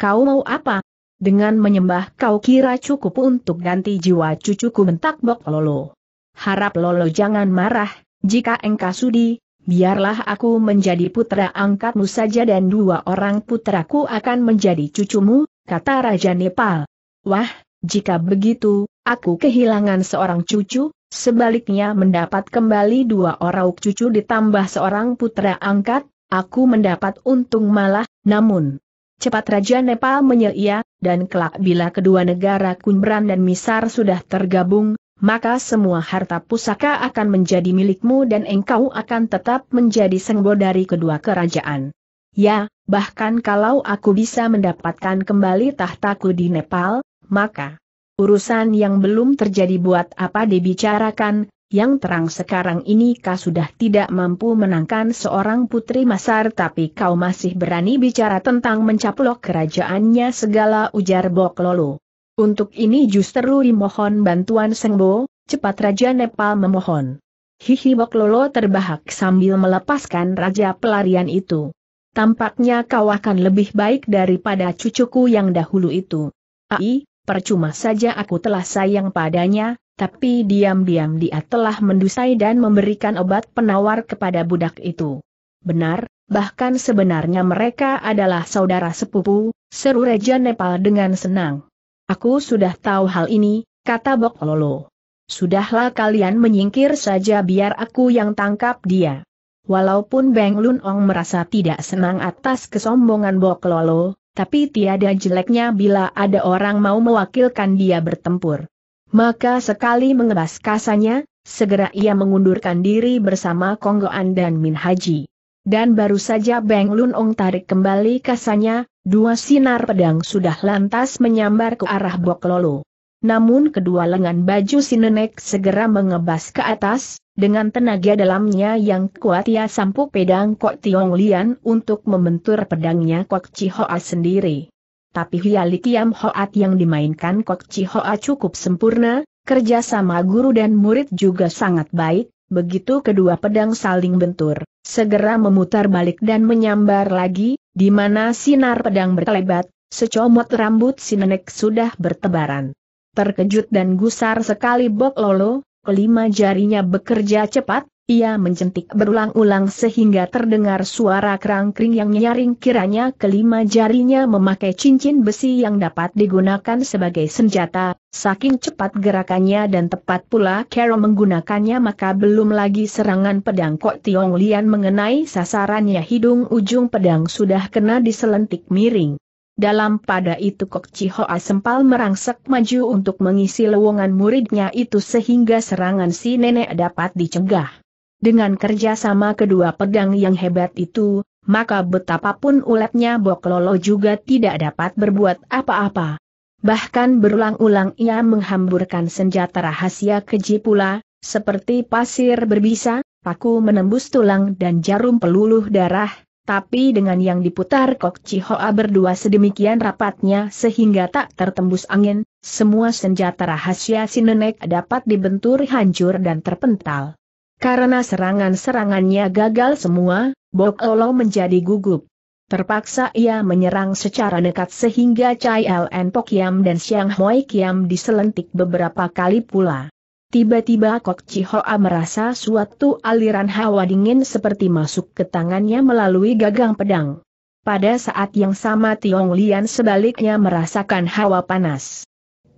Kau mau apa? Dengan menyembah kau kira cukup untuk ganti jiwa cucuku bentak Bok Lolo. Harap Lolo jangan marah, jika engkau sudi, biarlah aku menjadi putra angkatmu saja dan dua orang putraku akan menjadi cucumu, kata Raja Nepal. Wah, jika begitu, aku kehilangan seorang cucu, sebaliknya mendapat kembali dua orang cucu ditambah seorang putra angkat, Aku mendapat untung malah, namun cepat Raja Nepal menyeria, dan kelak bila kedua negara Kunbran dan Misar sudah tergabung, maka semua harta pusaka akan menjadi milikmu dan engkau akan tetap menjadi senggol dari kedua kerajaan. Ya, bahkan kalau aku bisa mendapatkan kembali tahtaku di Nepal, maka urusan yang belum terjadi buat apa dibicarakan, yang terang sekarang ini kau sudah tidak mampu menangkan seorang putri masar tapi kau masih berani bicara tentang mencaplok kerajaannya segala ujar Bok Lolo. Untuk ini justru dimohon bantuan Sengbo, cepat Raja Nepal memohon. Hihi Bok Lolo terbahak sambil melepaskan raja pelarian itu. Tampaknya kau akan lebih baik daripada cucuku yang dahulu itu. Ai, percuma saja aku telah sayang padanya, tapi diam-diam dia telah mendusai dan memberikan obat penawar kepada budak itu. Benar, bahkan sebenarnya mereka adalah saudara sepupu, seru Raja Nepal dengan senang. Aku sudah tahu hal ini, kata Bok Lolo. Sudahlah kalian menyingkir saja biar aku yang tangkap dia. Walaupun Beng Lun Ong merasa tidak senang atas kesombongan Bok Lolo, tapi tiada jeleknya bila ada orang mau mewakilkan dia bertempur. Maka sekali mengebas kasanya, segera ia mengundurkan diri bersama Konggoan dan Min Haji. Dan baru saja Beng Lun Ong tarik kembali kasanya, dua sinar pedang sudah lantas menyambar ke arah Bok Lolo. Namun kedua lengan baju si nenek segera mengebas ke atas, dengan tenaga dalamnya yang kuat ia sampuk pedang Kok Tiong Lian untuk membentur pedangnya Kok Hoa sendiri tapi Hiali Kiam Hoat yang dimainkan Kok Chi Hoa cukup sempurna, kerjasama guru dan murid juga sangat baik, begitu kedua pedang saling bentur, segera memutar balik dan menyambar lagi, di mana sinar pedang berkelebat, secomot rambut si nenek sudah bertebaran. Terkejut dan gusar sekali Bok Lolo, kelima jarinya bekerja cepat, ia menjentik berulang-ulang sehingga terdengar suara kerangkring yang nyaring kiranya kelima jarinya memakai cincin besi yang dapat digunakan sebagai senjata, saking cepat gerakannya dan tepat pula Carol menggunakannya maka belum lagi serangan pedang Kok Tiong Lian mengenai sasarannya hidung ujung pedang sudah kena diselentik miring. Dalam pada itu Kok Chihoa sempal merangsek maju untuk mengisi lowongan muridnya itu sehingga serangan si nenek dapat dicegah. Dengan kerjasama kedua pedang yang hebat itu, maka betapapun ulatnya Boklolo juga tidak dapat berbuat apa-apa. Bahkan berulang-ulang ia menghamburkan senjata rahasia keji pula, seperti pasir berbisa, paku menembus tulang dan jarum peluluh darah, tapi dengan yang diputar Kok Chihoa berdua sedemikian rapatnya sehingga tak tertembus angin, semua senjata rahasia si nenek dapat dibentur hancur dan terpental. Karena serangan-serangannya gagal semua, Bok Olo menjadi gugup. Terpaksa ia menyerang secara nekat sehingga Chai Ln Pokyam dan Siang Hoi Kiam diselentik beberapa kali pula. Tiba-tiba Kok Chihoa merasa suatu aliran hawa dingin seperti masuk ke tangannya melalui gagang pedang. Pada saat yang sama Tiong Lian sebaliknya merasakan hawa panas.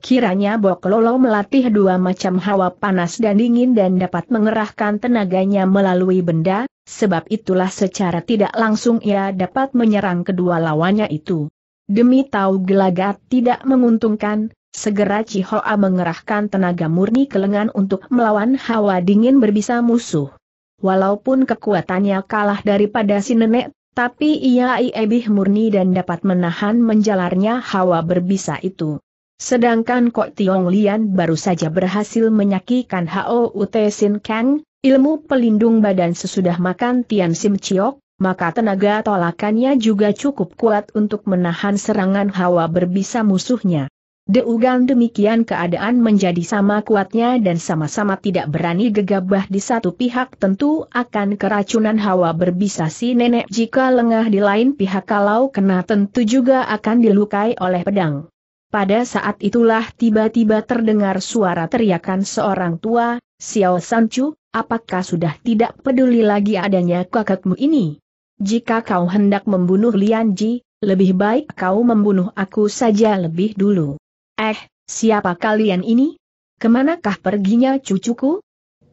Kiranya Lolo melatih dua macam hawa panas dan dingin dan dapat mengerahkan tenaganya melalui benda, sebab itulah secara tidak langsung ia dapat menyerang kedua lawannya itu. Demi tahu gelagat tidak menguntungkan, segera Cihoa mengerahkan tenaga murni ke lengan untuk melawan hawa dingin berbisa musuh. Walaupun kekuatannya kalah daripada si nenek, tapi ia lebih murni dan dapat menahan menjalarnya hawa berbisa itu. Sedangkan Kok Tiong Lian baru saja berhasil menyakikan Hao Ute Sin Kang, ilmu pelindung badan sesudah makan Tian Sim Chiok, maka tenaga tolakannya juga cukup kuat untuk menahan serangan hawa berbisa musuhnya. Deugan demikian keadaan menjadi sama kuatnya dan sama-sama tidak berani gegabah di satu pihak tentu akan keracunan hawa berbisa si nenek jika lengah di lain pihak kalau kena tentu juga akan dilukai oleh pedang. Pada saat itulah tiba-tiba terdengar suara teriakan seorang tua, Xiao Sanchu, apakah sudah tidak peduli lagi adanya kakakmu ini? Jika kau hendak membunuh Lian Ji, lebih baik kau membunuh aku saja lebih dulu. Eh, siapa kalian ini? Kemanakah perginya cucuku?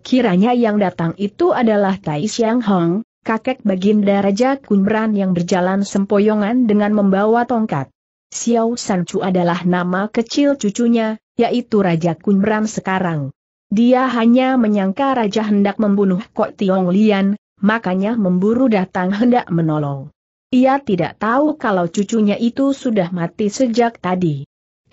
Kiranya yang datang itu adalah Tai Xiang Hong, kakek baginda Raja Kunbran yang berjalan sempoyongan dengan membawa tongkat. Xiao Sanchu adalah nama kecil cucunya, yaitu Raja Kunram sekarang. Dia hanya menyangka Raja hendak membunuh Kok Tiong Lian, makanya memburu datang hendak menolong. Ia tidak tahu kalau cucunya itu sudah mati sejak tadi.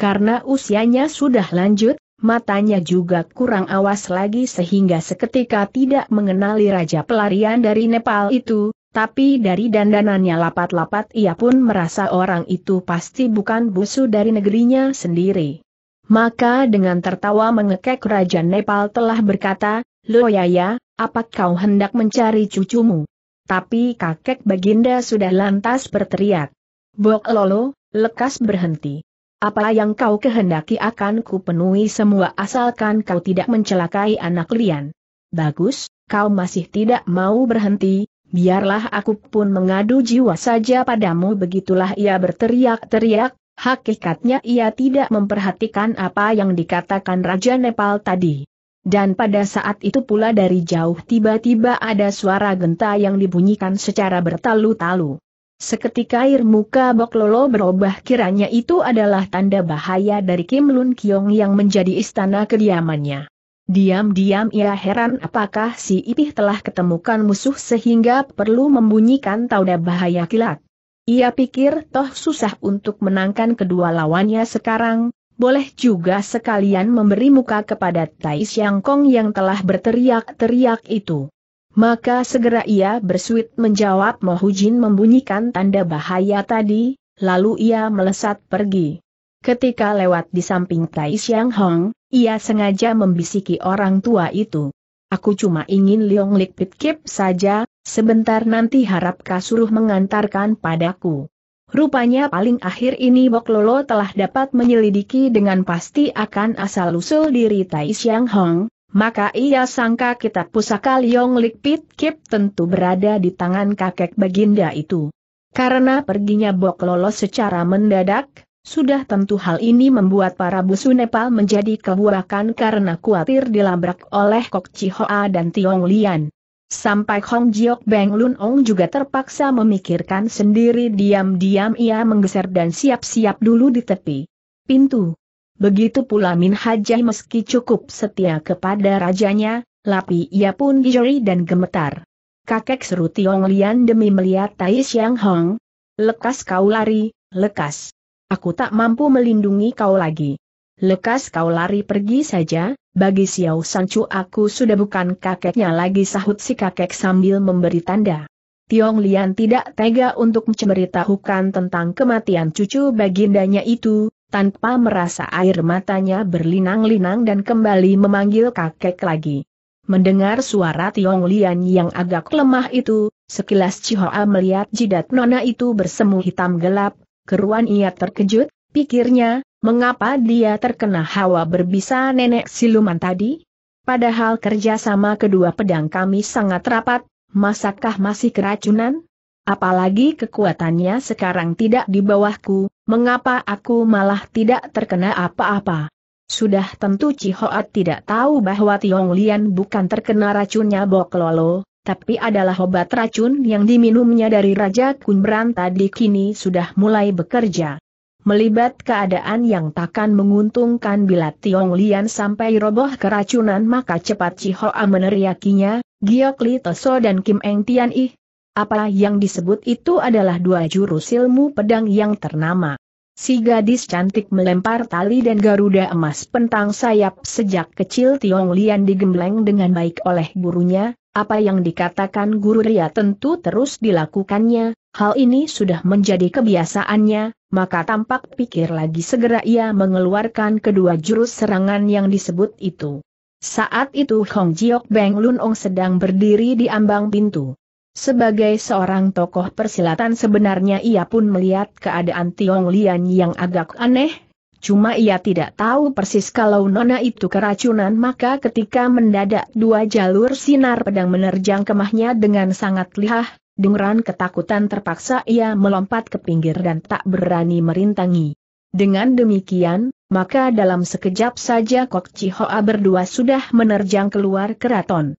Karena usianya sudah lanjut, matanya juga kurang awas lagi sehingga seketika tidak mengenali Raja Pelarian dari Nepal itu, tapi dari dandanannya lapat-lapat ia pun merasa orang itu pasti bukan busu dari negerinya sendiri. Maka dengan tertawa mengekek Raja Nepal telah berkata, Loyaya, apa kau hendak mencari cucumu? Tapi kakek Baginda sudah lantas berteriak. Bok Lolo, lekas berhenti. Apa yang kau kehendaki akan kupenuhi semua asalkan kau tidak mencelakai anak lian. Bagus, kau masih tidak mau berhenti, Biarlah aku pun mengadu jiwa saja padamu begitulah ia berteriak-teriak, hakikatnya ia tidak memperhatikan apa yang dikatakan Raja Nepal tadi. Dan pada saat itu pula dari jauh tiba-tiba ada suara genta yang dibunyikan secara bertalu-talu. Seketika air muka Boklolo berubah kiranya itu adalah tanda bahaya dari Kim Lun Kiong yang menjadi istana kediamannya. Diam-diam ia heran apakah si Ipih telah ketemukan musuh sehingga perlu membunyikan tauda bahaya kilat. Ia pikir toh susah untuk menangkan kedua lawannya sekarang, boleh juga sekalian memberi muka kepada Tai Siang Kong yang telah berteriak-teriak itu. Maka segera ia bersuit menjawab Mohujin membunyikan tanda bahaya tadi, lalu ia melesat pergi. Ketika lewat di samping Tai Xiang Hong, ia sengaja membisiki orang tua itu. Aku cuma ingin Leong Lik Pit Kip saja, sebentar nanti harap kau suruh mengantarkan padaku. Rupanya paling akhir ini Bok Lolo telah dapat menyelidiki dengan pasti akan asal-usul diri Tai Xiang Hong, maka ia sangka kitab pusaka Liong Lik Pit Kip tentu berada di tangan kakek baginda itu. Karena perginya Bok Lolo secara mendadak, sudah tentu hal ini membuat para busu Nepal menjadi kebuakan karena khawatir dilabrak oleh Kok Chihoa dan Tiong Lian. Sampai Hong Jiok Beng Lun Ong juga terpaksa memikirkan sendiri diam-diam ia menggeser dan siap-siap dulu di tepi pintu. Begitu pula Min Hajai meski cukup setia kepada rajanya, lapi ia pun dijeri dan gemetar. Kakek seru Tiong Lian demi melihat Tai Siang Hong. Lekas kau lari, lekas. Aku tak mampu melindungi kau lagi. Lekas kau lari pergi saja, bagi Xiao Sanchu aku sudah bukan kakeknya lagi sahut si kakek sambil memberi tanda. Tiong Lian tidak tega untuk menceritahukan tentang kematian cucu bagindanya itu, tanpa merasa air matanya berlinang-linang dan kembali memanggil kakek lagi. Mendengar suara Tiong Lian yang agak lemah itu, sekilas Chihoa melihat jidat nona itu bersemu hitam gelap, Keruan ia terkejut, pikirnya, mengapa dia terkena hawa berbisa nenek siluman tadi? Padahal kerjasama kedua pedang kami sangat rapat, masakah masih keracunan? Apalagi kekuatannya sekarang tidak di bawahku, mengapa aku malah tidak terkena apa-apa? Sudah tentu Cihoat tidak tahu bahwa Tiong Lian bukan terkena racunnya Boklolo, tapi adalah obat racun yang diminumnya dari Raja Kunbran tadi kini sudah mulai bekerja. Melibat keadaan yang takkan menguntungkan bila Tiong Lian sampai roboh keracunan maka cepat Cihoa meneriakinya, Giok Li Toso dan Kim Eng Tian Ih. Apa yang disebut itu adalah dua jurus ilmu pedang yang ternama. Si gadis cantik melempar tali dan garuda emas pentang sayap sejak kecil Tiong Lian digembleng dengan baik oleh gurunya, apa yang dikatakan Guru Ria tentu terus dilakukannya, hal ini sudah menjadi kebiasaannya, maka tampak pikir lagi segera ia mengeluarkan kedua jurus serangan yang disebut itu. Saat itu Hong Jiok Beng Lun Ong sedang berdiri di ambang pintu. Sebagai seorang tokoh persilatan sebenarnya ia pun melihat keadaan Tiong Lian yang agak aneh, Cuma ia tidak tahu persis kalau nona itu keracunan maka ketika mendadak dua jalur sinar pedang menerjang kemahnya dengan sangat lihah, dengeran ketakutan terpaksa ia melompat ke pinggir dan tak berani merintangi. Dengan demikian, maka dalam sekejap saja Kok Chihoa berdua sudah menerjang keluar keraton.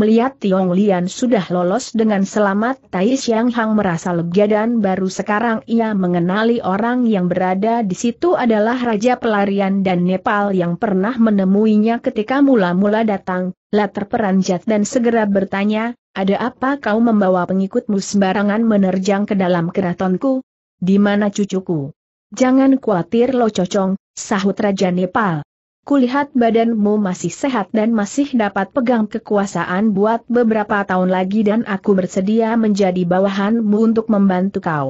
Melihat Tiong Lian sudah lolos dengan selamat Tai Xiang Hang merasa lega dan baru sekarang ia mengenali orang yang berada di situ adalah Raja Pelarian dan Nepal yang pernah menemuinya ketika mula-mula datang, latar terperanjat dan segera bertanya, ada apa kau membawa pengikutmu sembarangan menerjang ke dalam keratonku? Di mana cucuku? Jangan khawatir lo cocong, sahut Raja Nepal. Kulihat badanmu masih sehat dan masih dapat pegang kekuasaan buat beberapa tahun lagi dan aku bersedia menjadi bawahanmu untuk membantu kau.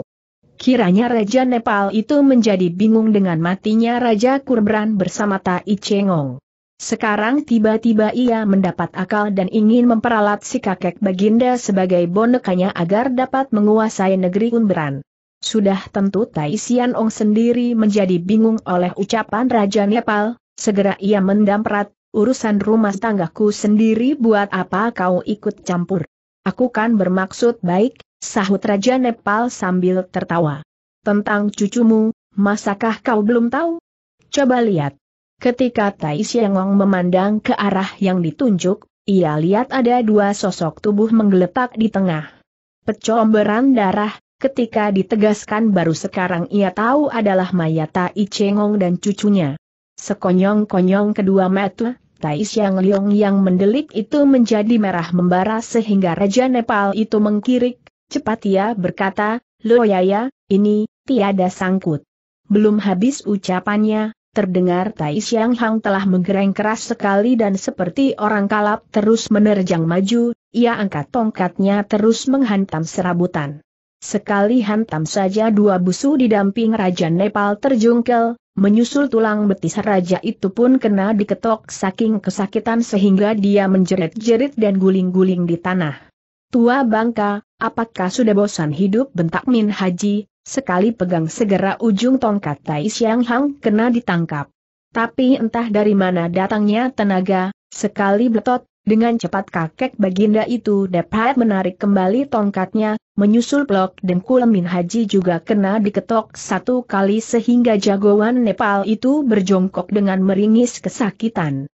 Kiranya Raja Nepal itu menjadi bingung dengan matinya Raja Kurbran bersama Tai Chengong. Sekarang tiba-tiba ia mendapat akal dan ingin memperalat si kakek Baginda sebagai bonekanya agar dapat menguasai negeri Kurbran. Sudah tentu Tai Sian sendiri menjadi bingung oleh ucapan Raja Nepal, Segera ia mendamprat, urusan rumah tanggaku sendiri buat apa kau ikut campur. Aku kan bermaksud baik, sahut Raja Nepal sambil tertawa. Tentang cucumu, masakah kau belum tahu? Coba lihat. Ketika Tai Siangong memandang ke arah yang ditunjuk, ia lihat ada dua sosok tubuh menggeletak di tengah. Pecomberan darah, ketika ditegaskan baru sekarang ia tahu adalah mayat Tai Chengong dan cucunya. Sekonyong-konyong kedua mata, Tai Siang Liong yang mendelik itu menjadi merah membara sehingga Raja Nepal itu mengkirik, cepat ia berkata, Lo Yaya, ya, ini, tiada sangkut. Belum habis ucapannya, terdengar Tai Siang Hang telah menggereng keras sekali dan seperti orang kalap terus menerjang maju, ia angkat tongkatnya terus menghantam serabutan. Sekali hantam saja dua busu di didamping Raja Nepal terjungkel, Menyusul tulang betis raja itu pun kena diketok saking kesakitan sehingga dia menjerit-jerit dan guling-guling di tanah. Tua bangka, apakah sudah bosan hidup bentak Min Haji, sekali pegang segera ujung tongkat Tai Siang Hang kena ditangkap. Tapi entah dari mana datangnya tenaga, sekali betot, dengan cepat kakek baginda itu dapat menarik kembali tongkatnya, menyusul blok dan Min Haji juga kena diketok satu kali sehingga jagoan Nepal itu berjongkok dengan meringis kesakitan.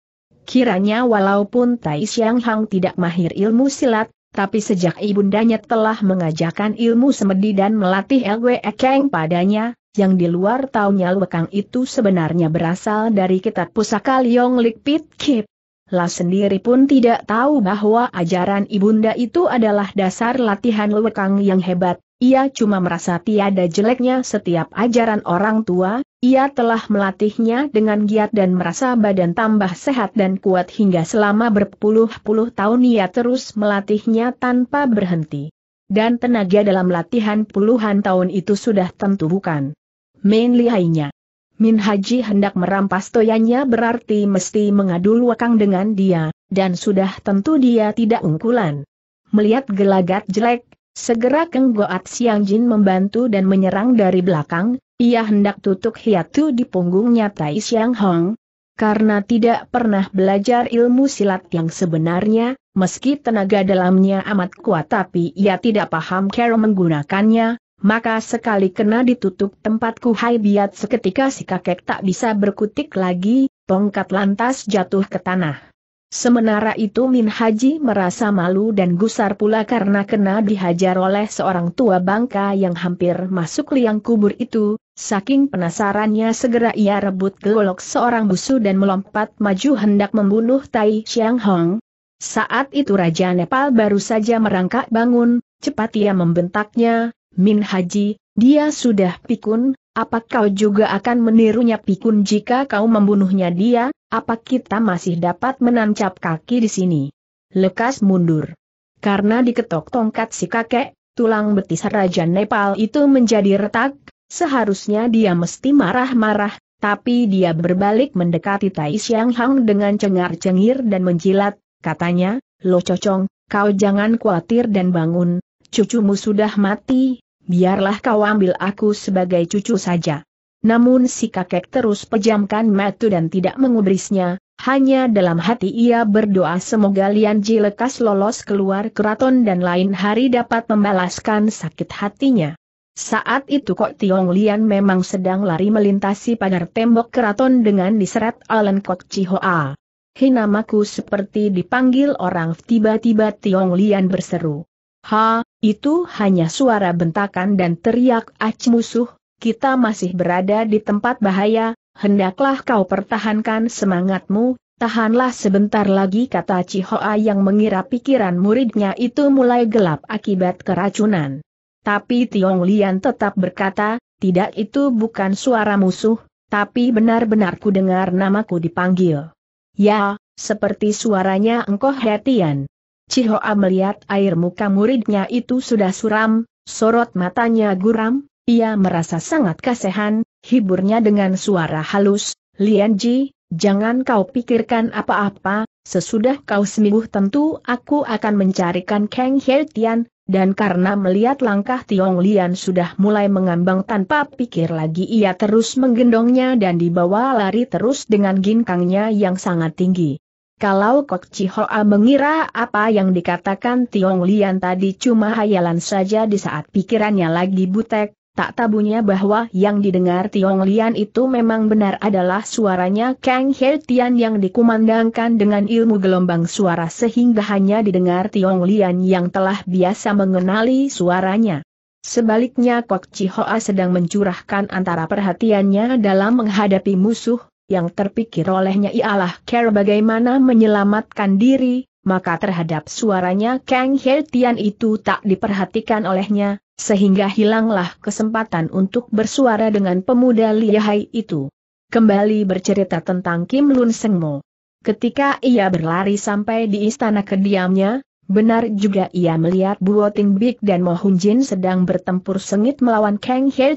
Kiranya walaupun Tai Siang Hang tidak mahir ilmu silat, tapi sejak ibundanya telah mengajarkan ilmu semedi dan melatih Lwe Ekeng padanya, yang di luar taunya Lekang itu sebenarnya berasal dari kitab pusaka Liong Lik Kip. Lah sendiri pun tidak tahu bahwa ajaran ibunda itu adalah dasar latihan lewekang yang hebat, ia cuma merasa tiada jeleknya setiap ajaran orang tua, ia telah melatihnya dengan giat dan merasa badan tambah sehat dan kuat hingga selama berpuluh-puluh tahun ia terus melatihnya tanpa berhenti. Dan tenaga dalam latihan puluhan tahun itu sudah tentu bukan main lihainya. Min Haji hendak merampas toyanya berarti mesti mengadu luakang dengan dia, dan sudah tentu dia tidak ungkulan. Melihat gelagat jelek, segera Keng Goat Siang Jin membantu dan menyerang dari belakang, ia hendak tutup hiatu di punggungnya Tai Siang Hong. Karena tidak pernah belajar ilmu silat yang sebenarnya, meski tenaga dalamnya amat kuat tapi ia tidak paham cara menggunakannya, maka sekali kena ditutup tempatku hai biat seketika si kakek tak bisa berkutik lagi, tongkat lantas jatuh ke tanah. Sementara itu Min Haji merasa malu dan gusar pula karena kena dihajar oleh seorang tua bangka yang hampir masuk liang kubur itu, saking penasarannya segera ia rebut golok seorang busu dan melompat maju hendak membunuh Tai Xiang Hong. Saat itu Raja Nepal baru saja merangkak bangun, cepat ia membentaknya, Min Haji, dia sudah pikun, apa kau juga akan menirunya pikun jika kau membunuhnya dia, apa kita masih dapat menancap kaki di sini? Lekas mundur. Karena diketok tongkat si kakek, tulang betis Raja Nepal itu menjadi retak, seharusnya dia mesti marah-marah, tapi dia berbalik mendekati Tai Xiang Hang dengan cengar-cengir dan menjilat, katanya, Lo Cocong, kau jangan khawatir dan bangun, cucumu sudah mati, biarlah kau ambil aku sebagai cucu saja. Namun si kakek terus pejamkan mata dan tidak mengubrisnya, hanya dalam hati ia berdoa semoga Lian Ji lekas lolos keluar keraton dan lain hari dapat membalaskan sakit hatinya. Saat itu Kok Tiong Lian memang sedang lari melintasi pagar tembok keraton dengan diseret Alan Kok Chihoa. Hinamaku seperti dipanggil orang tiba-tiba Tiong Lian berseru. Ha, itu hanya suara bentakan dan teriak ac musuh, kita masih berada di tempat bahaya, hendaklah kau pertahankan semangatmu, tahanlah sebentar lagi kata Cihoa yang mengira pikiran muridnya itu mulai gelap akibat keracunan. Tapi Tiong Lian tetap berkata, tidak itu bukan suara musuh, tapi benar-benar ku dengar namaku dipanggil. Ya, seperti suaranya engkau hatian. Cihoa melihat air muka muridnya itu sudah suram, sorot matanya guram, ia merasa sangat kasihan, hiburnya dengan suara halus, Lianji, jangan kau pikirkan apa-apa, sesudah kau seminggu tentu aku akan mencarikan Kang Heltian, dan karena melihat langkah Tiong Lian sudah mulai mengambang tanpa pikir lagi ia terus menggendongnya dan dibawa lari terus dengan ginkangnya yang sangat tinggi. Kalau Kok Cihoa mengira apa yang dikatakan Tiong Lian tadi cuma hayalan saja di saat pikirannya lagi butek, tak tabunya bahwa yang didengar Tiong Lian itu memang benar adalah suaranya Kang He Tian yang dikumandangkan dengan ilmu gelombang suara sehingga hanya didengar Tiong Lian yang telah biasa mengenali suaranya. Sebaliknya Kok Cihoa sedang mencurahkan antara perhatiannya dalam menghadapi musuh, yang terpikir olehnya ialah care bagaimana menyelamatkan diri, maka terhadap suaranya Kang He itu tak diperhatikan olehnya, sehingga hilanglah kesempatan untuk bersuara dengan pemuda lihai itu. Kembali bercerita tentang Kim Lun Seng Mo. Ketika ia berlari sampai di istana kediamnya, Benar juga ia melihat Buo Ting Bik dan Mo Hun Jin sedang bertempur sengit melawan Kang He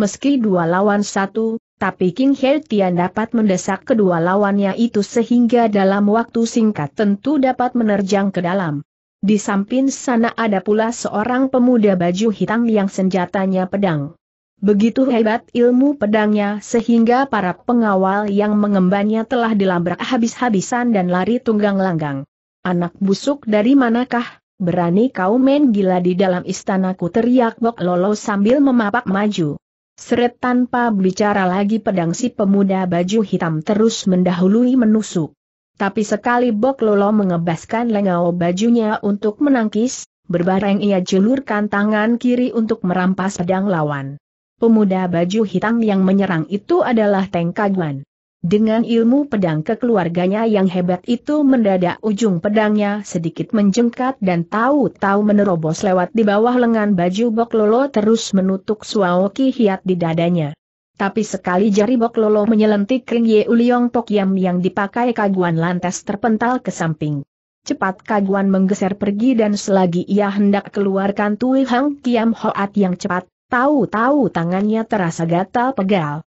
Meski dua lawan satu, tapi King He Tian dapat mendesak kedua lawannya itu sehingga dalam waktu singkat tentu dapat menerjang ke dalam. Di samping sana ada pula seorang pemuda baju hitam yang senjatanya pedang. Begitu hebat ilmu pedangnya sehingga para pengawal yang mengembannya telah dilabrak habis-habisan dan lari tunggang langgang. Anak busuk dari manakah, berani kau main gila di dalam istanaku teriak Bok Lolo sambil memapak maju. Seret tanpa bicara lagi pedang si pemuda baju hitam terus mendahului menusuk. Tapi sekali Bok Lolo mengebaskan lengau bajunya untuk menangkis, berbareng ia julurkan tangan kiri untuk merampas pedang lawan. Pemuda baju hitam yang menyerang itu adalah Teng Kaguan. Dengan ilmu pedang kekeluarganya yang hebat itu mendadak ujung pedangnya sedikit menjengkat dan tahu-tahu menerobos lewat di bawah lengan baju Bok Lolo terus menutup Suawoki Hiat di dadanya. Tapi sekali jari Boklolo menyelentik Ring Ye Uliong Tokyam yang dipakai kaguan lantas terpental ke samping. Cepat kaguan menggeser pergi dan selagi ia hendak keluarkan Tui Hang Kiam Hoat yang cepat, tahu-tahu tangannya terasa gatal pegal.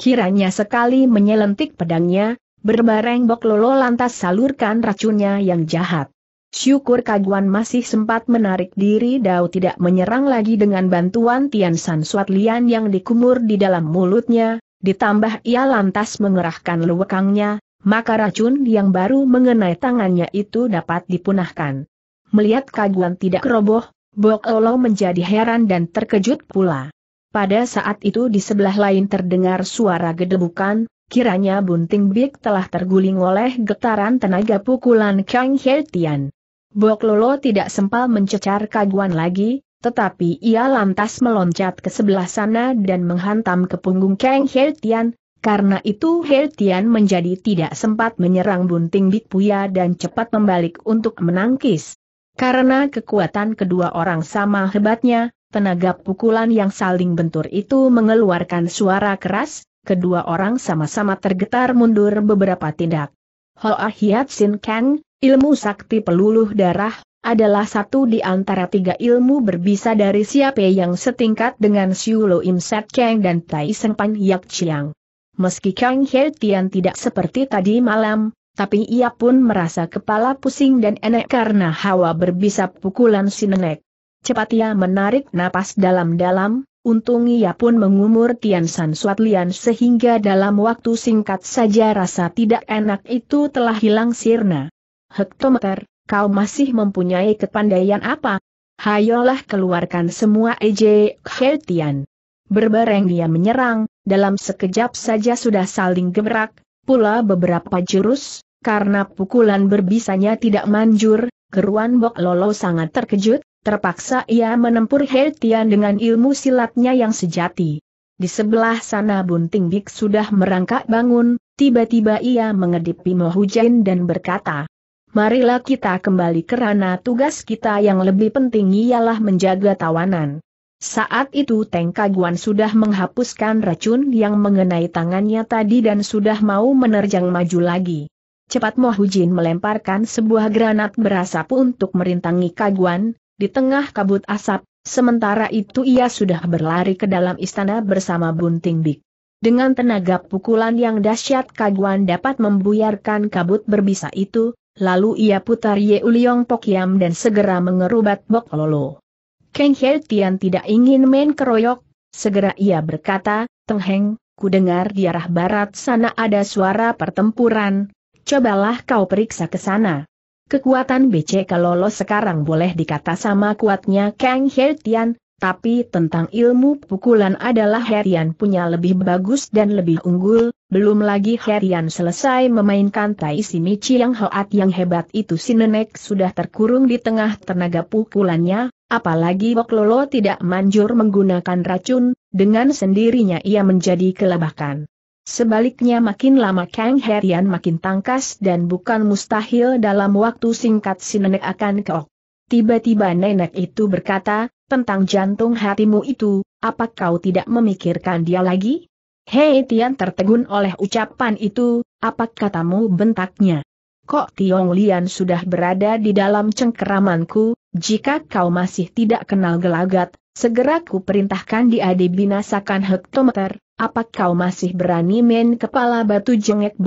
Kiranya sekali menyelentik pedangnya, berbareng Bok Lolo lantas salurkan racunnya yang jahat. Syukur Kaguan masih sempat menarik diri Dao tidak menyerang lagi dengan bantuan Tian San Suat Lian yang dikumur di dalam mulutnya, ditambah ia lantas mengerahkan luwekangnya, maka racun yang baru mengenai tangannya itu dapat dipunahkan. Melihat Kaguan tidak roboh, Bok lolo menjadi heran dan terkejut pula. Pada saat itu di sebelah lain terdengar suara gedebukan, kiranya bunting Big telah terguling oleh getaran tenaga pukulan Kang Heltian. Bok Lolo tidak sempal mencecar kaguan lagi, tetapi ia lantas meloncat ke sebelah sana dan menghantam ke punggung Kang Tian. karena itu Tian menjadi tidak sempat menyerang bunting Big Puya dan cepat membalik untuk menangkis. Karena kekuatan kedua orang sama hebatnya, Tenaga pukulan yang saling bentur itu mengeluarkan suara keras, kedua orang sama-sama tergetar mundur beberapa tindak. Hoa Hiat Sin Kang, ilmu sakti peluluh darah, adalah satu di antara tiga ilmu berbisa dari siapa yang setingkat dengan Siu Lo Im Set Kang dan Tai Seng Pan Yak Chiang. Meski Kang He Tian tidak seperti tadi malam, tapi ia pun merasa kepala pusing dan enek karena hawa berbisa pukulan si nenek. Cepat ia menarik napas dalam-dalam, untung ia pun mengumur Tian San Suat Lian sehingga dalam waktu singkat saja rasa tidak enak itu telah hilang sirna. Hektometer, kau masih mempunyai kepandaian apa? Hayolah keluarkan semua ejek Tian. Berbareng ia menyerang, dalam sekejap saja sudah saling gebrak, pula beberapa jurus, karena pukulan berbisanya tidak manjur, keruan Bok Lolo sangat terkejut, Terpaksa ia menempur Tian dengan ilmu silatnya yang sejati. Di sebelah sana Bunting Bik sudah merangkak bangun, tiba-tiba ia mengedipi Pimo Jin dan berkata, Marilah kita kembali kerana tugas kita yang lebih penting ialah menjaga tawanan. Saat itu Teng Kaguan sudah menghapuskan racun yang mengenai tangannya tadi dan sudah mau menerjang maju lagi. Cepat Mohujin melemparkan sebuah granat berasap untuk merintangi Kaguan, di tengah kabut asap, sementara itu ia sudah berlari ke dalam istana bersama Bunting Big. Dengan tenaga pukulan yang dahsyat Kaguan dapat membuyarkan kabut berbisa itu, lalu ia putar Ye Uliong Pokyam dan segera mengerubat Bok Lolo. Kang Hei Tian tidak ingin main keroyok, segera ia berkata, Teng Heng, ku dengar di arah barat sana ada suara pertempuran, cobalah kau periksa ke sana. Kekuatan BC Kalolo sekarang boleh dikata sama kuatnya Kang Hertian, tapi tentang ilmu pukulan adalah Hertian punya lebih bagus dan lebih unggul, belum lagi Hertian selesai memainkan Tai Si Simichi yang hoat yang hebat itu si nenek sudah terkurung di tengah tenaga pukulannya, apalagi Bok Lolo tidak manjur menggunakan racun, dengan sendirinya ia menjadi kelabakan. Sebaliknya makin lama Kang Herian makin tangkas dan bukan mustahil dalam waktu singkat si nenek akan keok. Tiba-tiba nenek itu berkata, tentang jantung hatimu itu, apa kau tidak memikirkan dia lagi? Hei Tian tertegun oleh ucapan itu, apa katamu bentaknya? Kok Tiong Lian sudah berada di dalam cengkeramanku, jika kau masih tidak kenal gelagat, segera ku perintahkan dia dibinasakan hektometer, apa kau masih berani main kepala batu jengek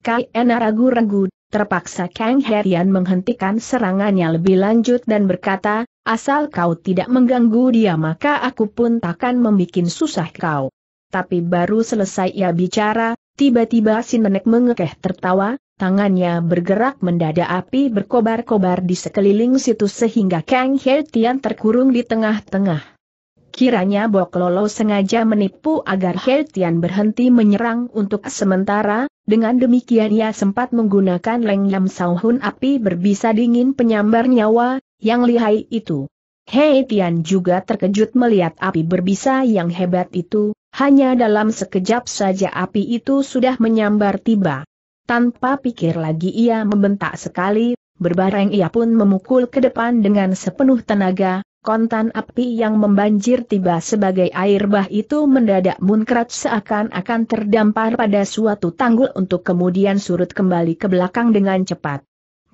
Kai Ena ragu-ragu, terpaksa Kang Herian menghentikan serangannya lebih lanjut dan berkata, asal kau tidak mengganggu dia maka aku pun takkan membuat susah kau. Tapi baru selesai ia bicara, tiba-tiba si nenek mengekeh tertawa, tangannya bergerak mendadak api berkobar-kobar di sekeliling situ sehingga Kang Herian terkurung di tengah-tengah. Kiranya Bok Lolo sengaja menipu agar Hei Tian berhenti menyerang untuk sementara, dengan demikian ia sempat menggunakan Leng Sauhun api berbisa dingin penyambar nyawa, yang lihai itu. Hei Tian juga terkejut melihat api berbisa yang hebat itu, hanya dalam sekejap saja api itu sudah menyambar tiba. Tanpa pikir lagi ia membentak sekali, berbareng ia pun memukul ke depan dengan sepenuh tenaga, Kontan api yang membanjir tiba sebagai air bah itu mendadak munkrat seakan-akan terdampar pada suatu tanggul untuk kemudian surut kembali ke belakang dengan cepat.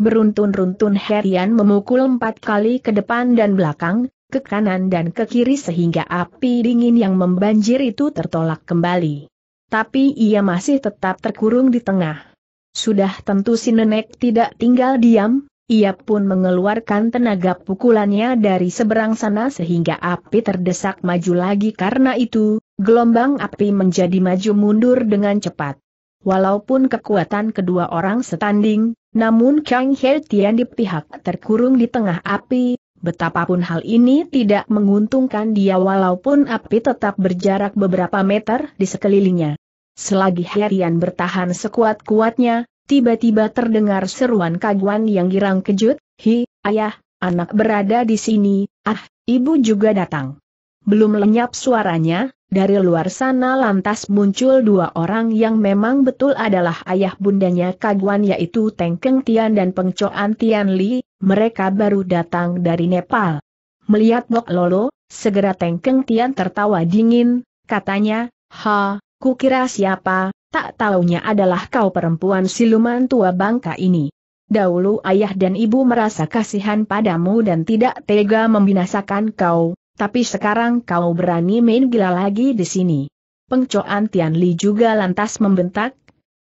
Beruntun-runtun Herian memukul empat kali ke depan dan belakang, ke kanan dan ke kiri sehingga api dingin yang membanjir itu tertolak kembali. Tapi ia masih tetap terkurung di tengah. Sudah tentu si nenek tidak tinggal diam, ia pun mengeluarkan tenaga pukulannya dari seberang sana sehingga api terdesak maju lagi karena itu, gelombang api menjadi maju mundur dengan cepat. Walaupun kekuatan kedua orang setanding, namun Kang He di pihak terkurung di tengah api, betapapun hal ini tidak menguntungkan dia walaupun api tetap berjarak beberapa meter di sekelilingnya. Selagi Herian bertahan sekuat-kuatnya, tiba-tiba terdengar seruan kaguan yang girang kejut, hi, ayah, anak berada di sini, ah, ibu juga datang. Belum lenyap suaranya, dari luar sana lantas muncul dua orang yang memang betul adalah ayah bundanya kaguan yaitu Tengkeng Tian dan Pengcoan Tian Li, mereka baru datang dari Nepal. Melihat Bok Lolo, segera Tengkeng Tian tertawa dingin, katanya, ha, kukira siapa, tak taunya adalah kau perempuan siluman tua bangka ini. Dahulu ayah dan ibu merasa kasihan padamu dan tidak tega membinasakan kau, tapi sekarang kau berani main gila lagi di sini. Pengcoan Tian Li juga lantas membentak,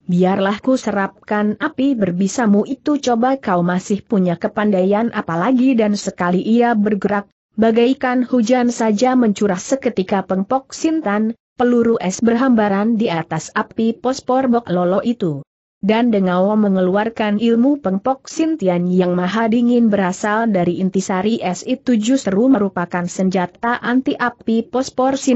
biarlah ku serapkan api berbisamu itu coba kau masih punya kepandaian apalagi dan sekali ia bergerak, bagaikan hujan saja mencurah seketika pengpok sintan, peluru es berhambaran di atas api pospor Bok Lolo itu. Dan Dengawa mengeluarkan ilmu pengpok Sintian yang maha dingin berasal dari intisari es itu justru merupakan senjata anti api pospor si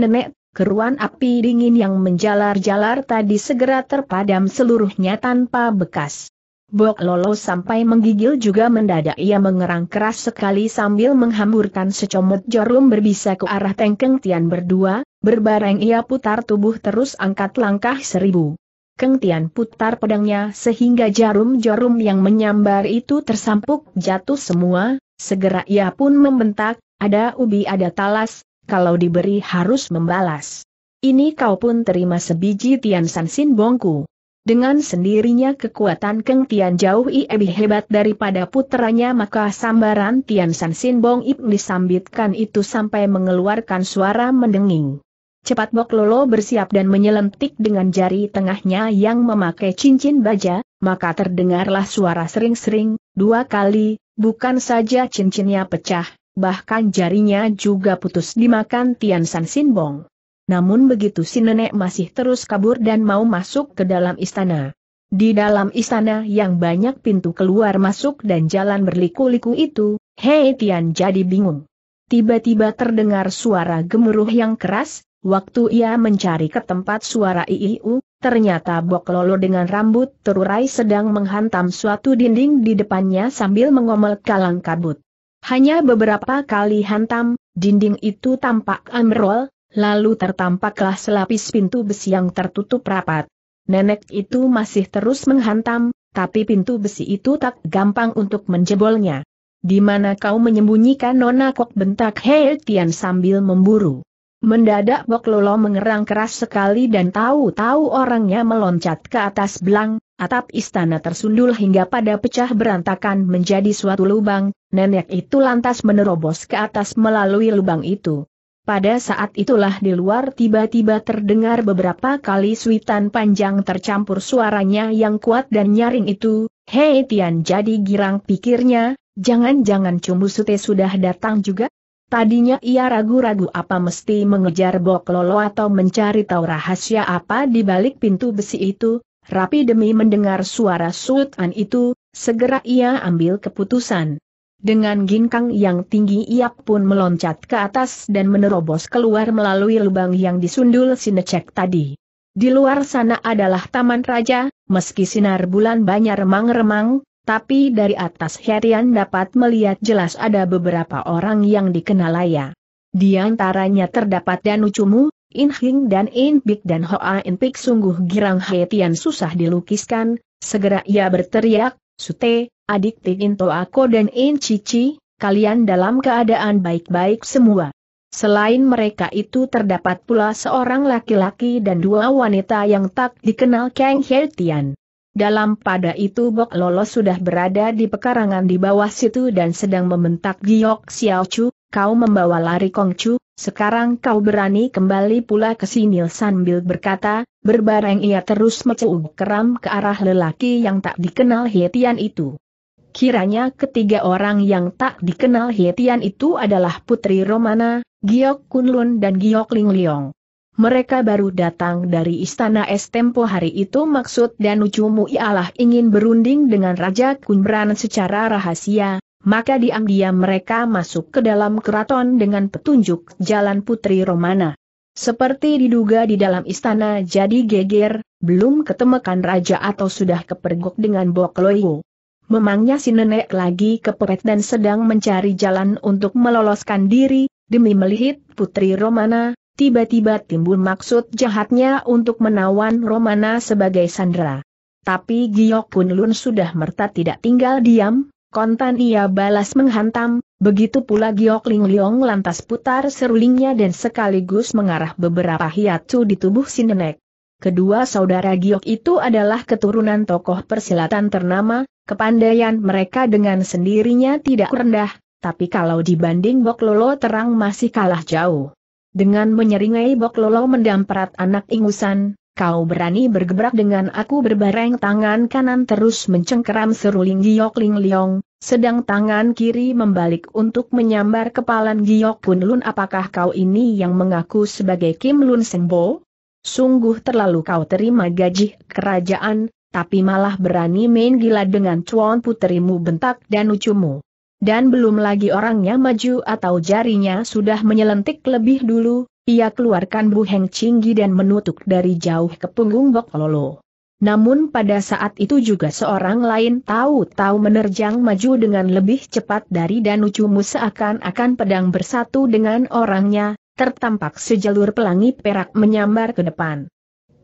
keruan api dingin yang menjalar-jalar tadi segera terpadam seluruhnya tanpa bekas. Bok Lolo sampai menggigil juga mendadak ia mengerang keras sekali sambil menghamburkan secomot jarum berbisa ke arah Tengkeng Tian berdua, berbareng ia putar tubuh terus angkat langkah seribu. Keng Tian putar pedangnya sehingga jarum-jarum yang menyambar itu tersampuk jatuh semua, segera ia pun membentak, ada ubi ada talas, kalau diberi harus membalas. Ini kau pun terima sebiji Tian San Sin Bongku. Dengan sendirinya kekuatan Keng Tian jauh lebih hebat daripada putranya maka sambaran Tian San Sin Bong Ip disambitkan itu sampai mengeluarkan suara mendenging. Cepat Bok Lolo bersiap dan menyelentik dengan jari tengahnya yang memakai cincin baja, maka terdengarlah suara sering-sering, dua kali, bukan saja cincinnya pecah, bahkan jarinya juga putus dimakan Tian San Sin Bong. Namun begitu si nenek masih terus kabur dan mau masuk ke dalam istana. Di dalam istana yang banyak pintu keluar masuk dan jalan berliku-liku itu, Hei Tian jadi bingung. Tiba-tiba terdengar suara gemuruh yang keras, waktu ia mencari ke tempat suara iiu, ternyata Bok Lolo dengan rambut terurai sedang menghantam suatu dinding di depannya sambil mengomel kalang kabut. Hanya beberapa kali hantam, dinding itu tampak amrol, Lalu tertampaklah selapis pintu besi yang tertutup rapat. Nenek itu masih terus menghantam, tapi pintu besi itu tak gampang untuk menjebolnya. Di mana kau menyembunyikan Nona Kok bentak Hei Tian sambil memburu. Mendadak Bok Lolo mengerang keras sekali dan tahu-tahu orangnya meloncat ke atas belang, atap istana tersundul hingga pada pecah berantakan menjadi suatu lubang, nenek itu lantas menerobos ke atas melalui lubang itu. Pada saat itulah di luar tiba-tiba terdengar beberapa kali suitan panjang tercampur suaranya yang kuat dan nyaring itu, Hei Tian jadi girang pikirnya, jangan-jangan Cumbu Sute sudah datang juga? Tadinya ia ragu-ragu apa mesti mengejar Bok Lolo atau mencari tahu rahasia apa di balik pintu besi itu, rapi demi mendengar suara suitan itu, segera ia ambil keputusan. Dengan ginkang yang tinggi ia pun meloncat ke atas dan menerobos keluar melalui lubang yang disundul Sinecek tadi. Di luar sana adalah Taman Raja, meski sinar bulan banyak remang-remang, tapi dari atas Herian dapat melihat jelas ada beberapa orang yang dikenal ya. Di antaranya terdapat Danu Cumu, In Hing dan In Pik dan Hoa In Pik sungguh girang Hetian susah dilukiskan, segera ia berteriak, Sute, adik to Ako dan In Cici, kalian dalam keadaan baik-baik semua. Selain mereka itu terdapat pula seorang laki-laki dan dua wanita yang tak dikenal Kang Hertian. Dalam pada itu Bok Lolo sudah berada di pekarangan di bawah situ dan sedang membentak Giok Xiao Chu, kau membawa lari Kong Chu, sekarang kau berani kembali pula ke sini sambil berkata, berbareng ia terus menceuk keram ke arah lelaki yang tak dikenal Hetian itu. Kiranya ketiga orang yang tak dikenal hietian itu adalah Putri Romana, Giok Kunlun dan Giok Ling Mereka baru datang dari istana es tempo hari itu maksud dan ucumu ialah ingin berunding dengan Raja Kunbran secara rahasia, maka diam-diam mereka masuk ke dalam keraton dengan petunjuk jalan Putri Romana. Seperti diduga di dalam istana jadi geger, belum ketemukan raja atau sudah kepergok dengan Bokloyo. Memangnya si nenek lagi kepepet dan sedang mencari jalan untuk meloloskan diri, demi melihat putri Romana, tiba-tiba timbul maksud jahatnya untuk menawan Romana sebagai sandera. Tapi Giok Pun Lun sudah merta tidak tinggal diam, kontan ia balas menghantam, begitu pula Giok Ling Leong lantas putar serulingnya dan sekaligus mengarah beberapa hiatus di tubuh si nenek. Kedua saudara Giok itu adalah keturunan tokoh persilatan ternama, Kepandaian mereka dengan sendirinya tidak rendah, tapi kalau dibanding Bok Lolo terang masih kalah jauh. Dengan menyeringai Bok Lolo mendamprat anak ingusan, kau berani bergebrak dengan aku berbareng tangan kanan terus mencengkeram seruling Giok Ling Liong, sedang tangan kiri membalik untuk menyambar kepalan Giok Pun Lun apakah kau ini yang mengaku sebagai Kim Lun Sengbo? Sungguh terlalu kau terima gaji kerajaan, tapi malah berani main gila dengan cuan puterimu bentak dan ucumu. Dan belum lagi orangnya maju atau jarinya sudah menyelentik lebih dulu, ia keluarkan buheng cinggi dan menutup dari jauh ke punggung Bok Lolo. Namun pada saat itu juga seorang lain tahu-tahu menerjang maju dengan lebih cepat dari Danucumu seakan-akan pedang bersatu dengan orangnya, tertampak sejalur pelangi perak menyambar ke depan.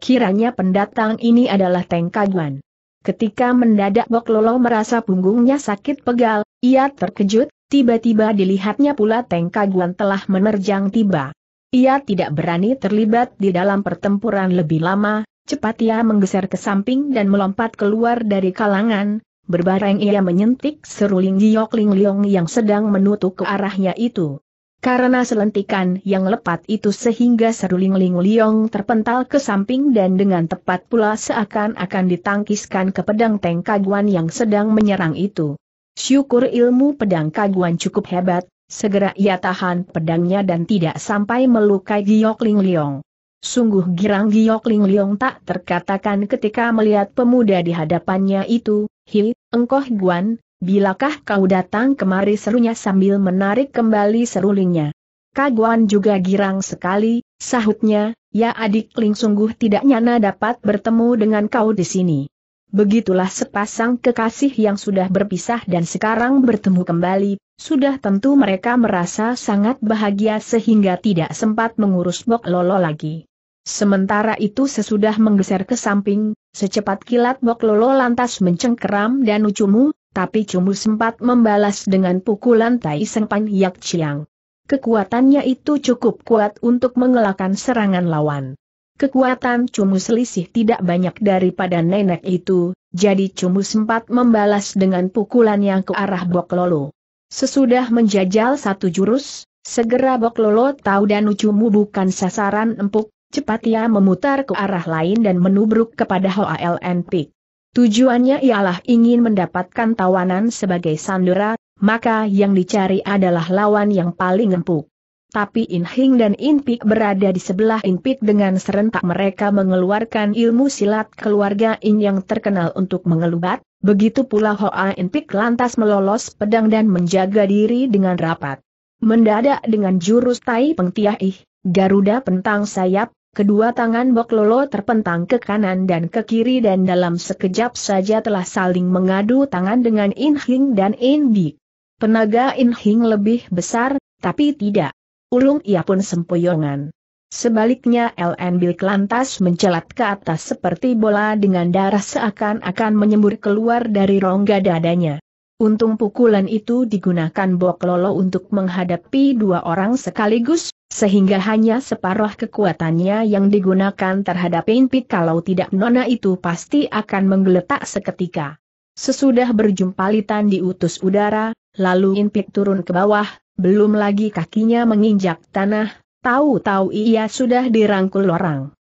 Kiranya pendatang ini adalah Teng Kaguan. Ketika mendadak Bok Lolo merasa punggungnya sakit pegal, ia terkejut, tiba-tiba dilihatnya pula Teng Kaguan telah menerjang tiba. Ia tidak berani terlibat di dalam pertempuran lebih lama, cepat ia menggeser ke samping dan melompat keluar dari kalangan, berbareng ia menyentik seruling Jiok Ling Liong yang sedang menutup ke arahnya itu. Karena selentikan yang lepat itu sehingga seruling Ling Liong terpental ke samping dan dengan tepat pula seakan-akan ditangkiskan ke pedang Teng Kaguan yang sedang menyerang itu. Syukur ilmu pedang Kaguan cukup hebat, segera ia tahan pedangnya dan tidak sampai melukai Giok Ling Liong. Sungguh girang Giok Ling Liong tak terkatakan ketika melihat pemuda di hadapannya itu, Hi, engkoh Guan, Bilakah kau datang kemari serunya sambil menarik kembali serulingnya? Kaguan juga girang sekali, sahutnya, ya adik Ling sungguh tidak nyana dapat bertemu dengan kau di sini. Begitulah sepasang kekasih yang sudah berpisah dan sekarang bertemu kembali, sudah tentu mereka merasa sangat bahagia sehingga tidak sempat mengurus Bok Lolo lagi. Sementara itu sesudah menggeser ke samping, secepat kilat Bok Lolo lantas mencengkeram dan ucumu, tapi Cumu sempat membalas dengan pukulan Tai Seng Pan Yak Chiang. Kekuatannya itu cukup kuat untuk mengelakkan serangan lawan. Kekuatan Cumu selisih tidak banyak daripada nenek itu, jadi Cumu sempat membalas dengan pukulan yang ke arah Bok Lolo. Sesudah menjajal satu jurus, segera Bok Lolo tahu dan Cumu bukan sasaran empuk, cepat ia memutar ke arah lain dan menubruk kepada Hoa Pik. Tujuannya ialah ingin mendapatkan tawanan sebagai sandera, maka yang dicari adalah lawan yang paling empuk. Tapi In Hing dan In Pik berada di sebelah In Pik dengan serentak mereka mengeluarkan ilmu silat keluarga In yang terkenal untuk mengelubat, begitu pula Hoa In Pik lantas melolos pedang dan menjaga diri dengan rapat. Mendadak dengan jurus Tai Pengtiah Ih, Garuda Pentang Sayap, Kedua tangan Bok Lolo terpentang ke kanan dan ke kiri dan dalam sekejap saja telah saling mengadu tangan dengan In Hing dan In Dik. Penaga In Hing lebih besar, tapi tidak. Ulung ia pun sempoyongan. Sebaliknya LN Bilk lantas mencelat ke atas seperti bola dengan darah seakan-akan menyembur keluar dari rongga dadanya. Untung pukulan itu digunakan Bok Lolo untuk menghadapi dua orang sekaligus, sehingga hanya separuh kekuatannya yang digunakan terhadap Impit kalau tidak Nona itu pasti akan menggeletak seketika. Sesudah berjumpa Litan utus udara, lalu Impit turun ke bawah, belum lagi kakinya menginjak tanah, tahu-tahu ia sudah dirangkul orang.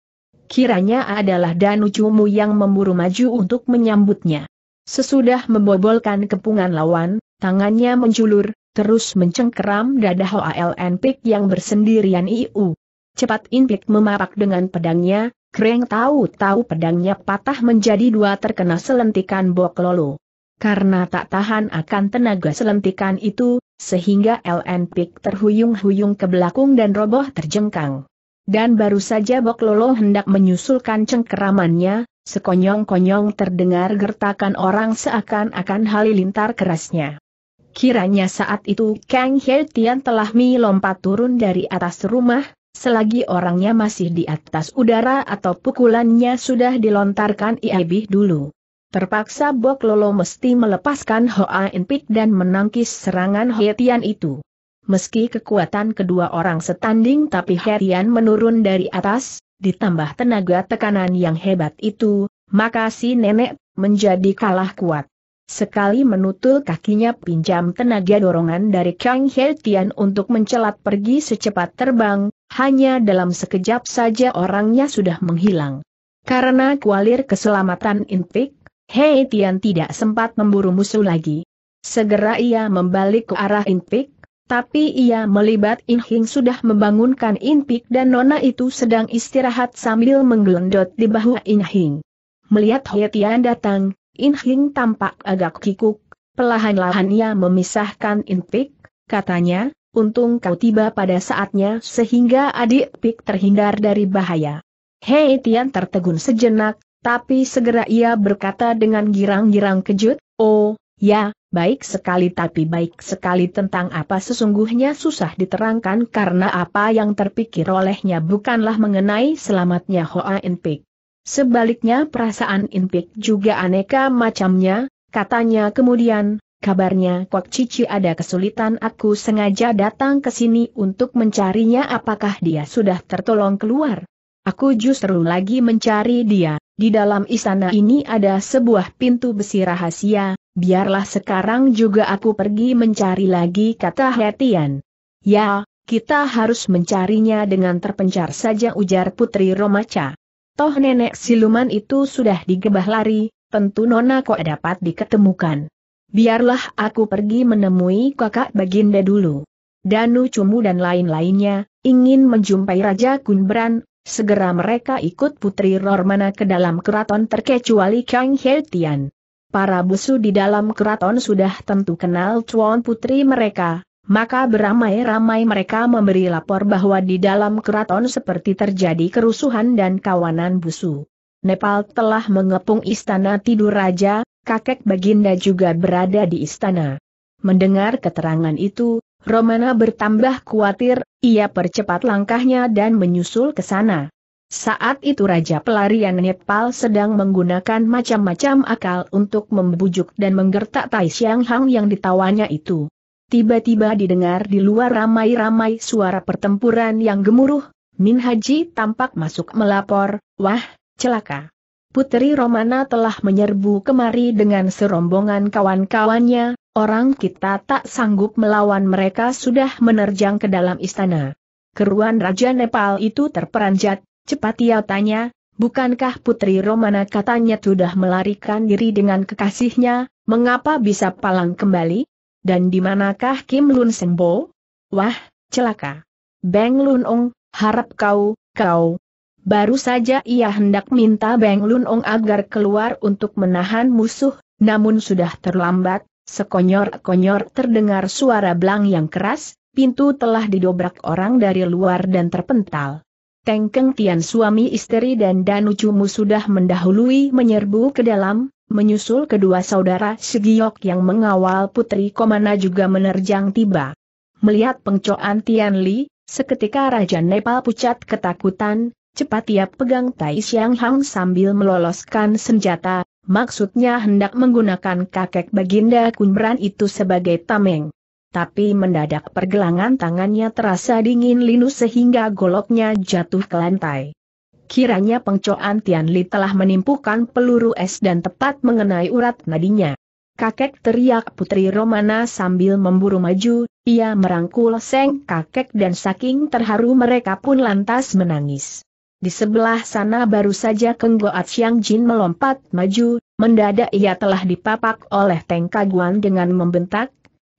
Kiranya adalah Danu Cumu yang memburu maju untuk menyambutnya. Sesudah membobolkan kepungan lawan, tangannya menjulur, terus mencengkeram dada HLN Pik yang bersendirian IU. Cepat Pik memapak dengan pedangnya, Kreng tahu-tahu pedangnya patah menjadi dua terkena selentikan Bok Lolo. Karena tak tahan akan tenaga selentikan itu, sehingga LN Pik terhuyung-huyung ke belakang dan roboh terjengkang. Dan baru saja Bok Lolo hendak menyusulkan cengkeramannya, sekonyong-konyong terdengar gertakan orang seakan-akan halilintar kerasnya. Kiranya saat itu Kang He Tian telah melompat turun dari atas rumah, selagi orangnya masih di atas udara atau pukulannya sudah dilontarkan lebih dulu. Terpaksa Bok Lolo mesti melepaskan Hoa In dan menangkis serangan He Tian itu. Meski kekuatan kedua orang setanding tapi Herian menurun dari atas, ditambah tenaga tekanan yang hebat itu, maka si nenek menjadi kalah kuat. Sekali menutul kakinya pinjam tenaga dorongan dari Kang Herian untuk mencelat pergi secepat terbang, hanya dalam sekejap saja orangnya sudah menghilang. Karena kualir keselamatan Intik, Herian tidak sempat memburu musuh lagi. Segera ia membalik ke arah Intik, tapi ia melibat In Hing sudah membangunkan In Pik dan Nona itu sedang istirahat sambil menggelendot di bahu In Hing. Melihat Hye Tian datang, In Hing tampak agak kikuk, pelahan-lahan ia memisahkan In Pik, katanya, untung kau tiba pada saatnya sehingga adik Pik terhindar dari bahaya. Hei Tian tertegun sejenak, tapi segera ia berkata dengan girang-girang kejut, Oh, Ya, baik sekali tapi baik sekali tentang apa sesungguhnya susah diterangkan karena apa yang terpikir olehnya bukanlah mengenai selamatnya Hoa Inpik. Sebaliknya perasaan Inpik juga aneka macamnya, katanya kemudian, kabarnya Kok Cici ada kesulitan aku sengaja datang ke sini untuk mencarinya apakah dia sudah tertolong keluar. Aku justru lagi mencari dia, di dalam istana ini ada sebuah pintu besi rahasia, biarlah sekarang juga aku pergi mencari lagi kata Hetian. Ya, kita harus mencarinya dengan terpencar saja ujar Putri Romaca. Toh nenek siluman itu sudah digebah lari, tentu Nona kok dapat diketemukan. Biarlah aku pergi menemui kakak Baginda dulu. Danu Cumu dan lain-lainnya, ingin menjumpai Raja Kunbran, segera mereka ikut Putri Romana ke dalam keraton terkecuali Kang Heltian para busu di dalam keraton sudah tentu kenal cuan putri mereka, maka beramai-ramai mereka memberi lapor bahwa di dalam keraton seperti terjadi kerusuhan dan kawanan busu. Nepal telah mengepung istana tidur raja, kakek Baginda juga berada di istana. Mendengar keterangan itu, Romana bertambah khawatir, ia percepat langkahnya dan menyusul ke sana. Saat itu Raja Pelarian Nepal sedang menggunakan macam-macam akal untuk membujuk dan menggertak Tai Xiang Hang yang ditawannya itu. Tiba-tiba didengar di luar ramai-ramai suara pertempuran yang gemuruh, Min Haji tampak masuk melapor, wah, celaka. Putri Romana telah menyerbu kemari dengan serombongan kawan-kawannya, orang kita tak sanggup melawan mereka sudah menerjang ke dalam istana. Keruan Raja Nepal itu terperanjat, Cepat ia tanya, bukankah Putri Romana katanya sudah melarikan diri dengan kekasihnya, mengapa bisa palang kembali? Dan di manakah Kim Lun Sembo? Wah, celaka. Beng Lun Ong, harap kau, kau. Baru saja ia hendak minta Beng Lun Ong agar keluar untuk menahan musuh, namun sudah terlambat, sekonyor-konyor terdengar suara belang yang keras, pintu telah didobrak orang dari luar dan terpental. Tengkeng Tian suami istri dan Danu Cumu sudah mendahului menyerbu ke dalam, menyusul kedua saudara Segiok yang mengawal Putri Komana juga menerjang tiba. Melihat pengcoan Tian Li, seketika Raja Nepal pucat ketakutan, cepat ia pegang Tai Siang Hang sambil meloloskan senjata, maksudnya hendak menggunakan kakek Baginda Kunbran itu sebagai tameng tapi mendadak pergelangan tangannya terasa dingin linu sehingga goloknya jatuh ke lantai. Kiranya pengcoan Tian Li telah menimpukan peluru es dan tepat mengenai urat nadinya. Kakek teriak Putri Romana sambil memburu maju, ia merangkul seng kakek dan saking terharu mereka pun lantas menangis. Di sebelah sana baru saja Keng Goat Xiang Jin melompat maju, mendadak ia telah dipapak oleh Teng Kaguan dengan membentak,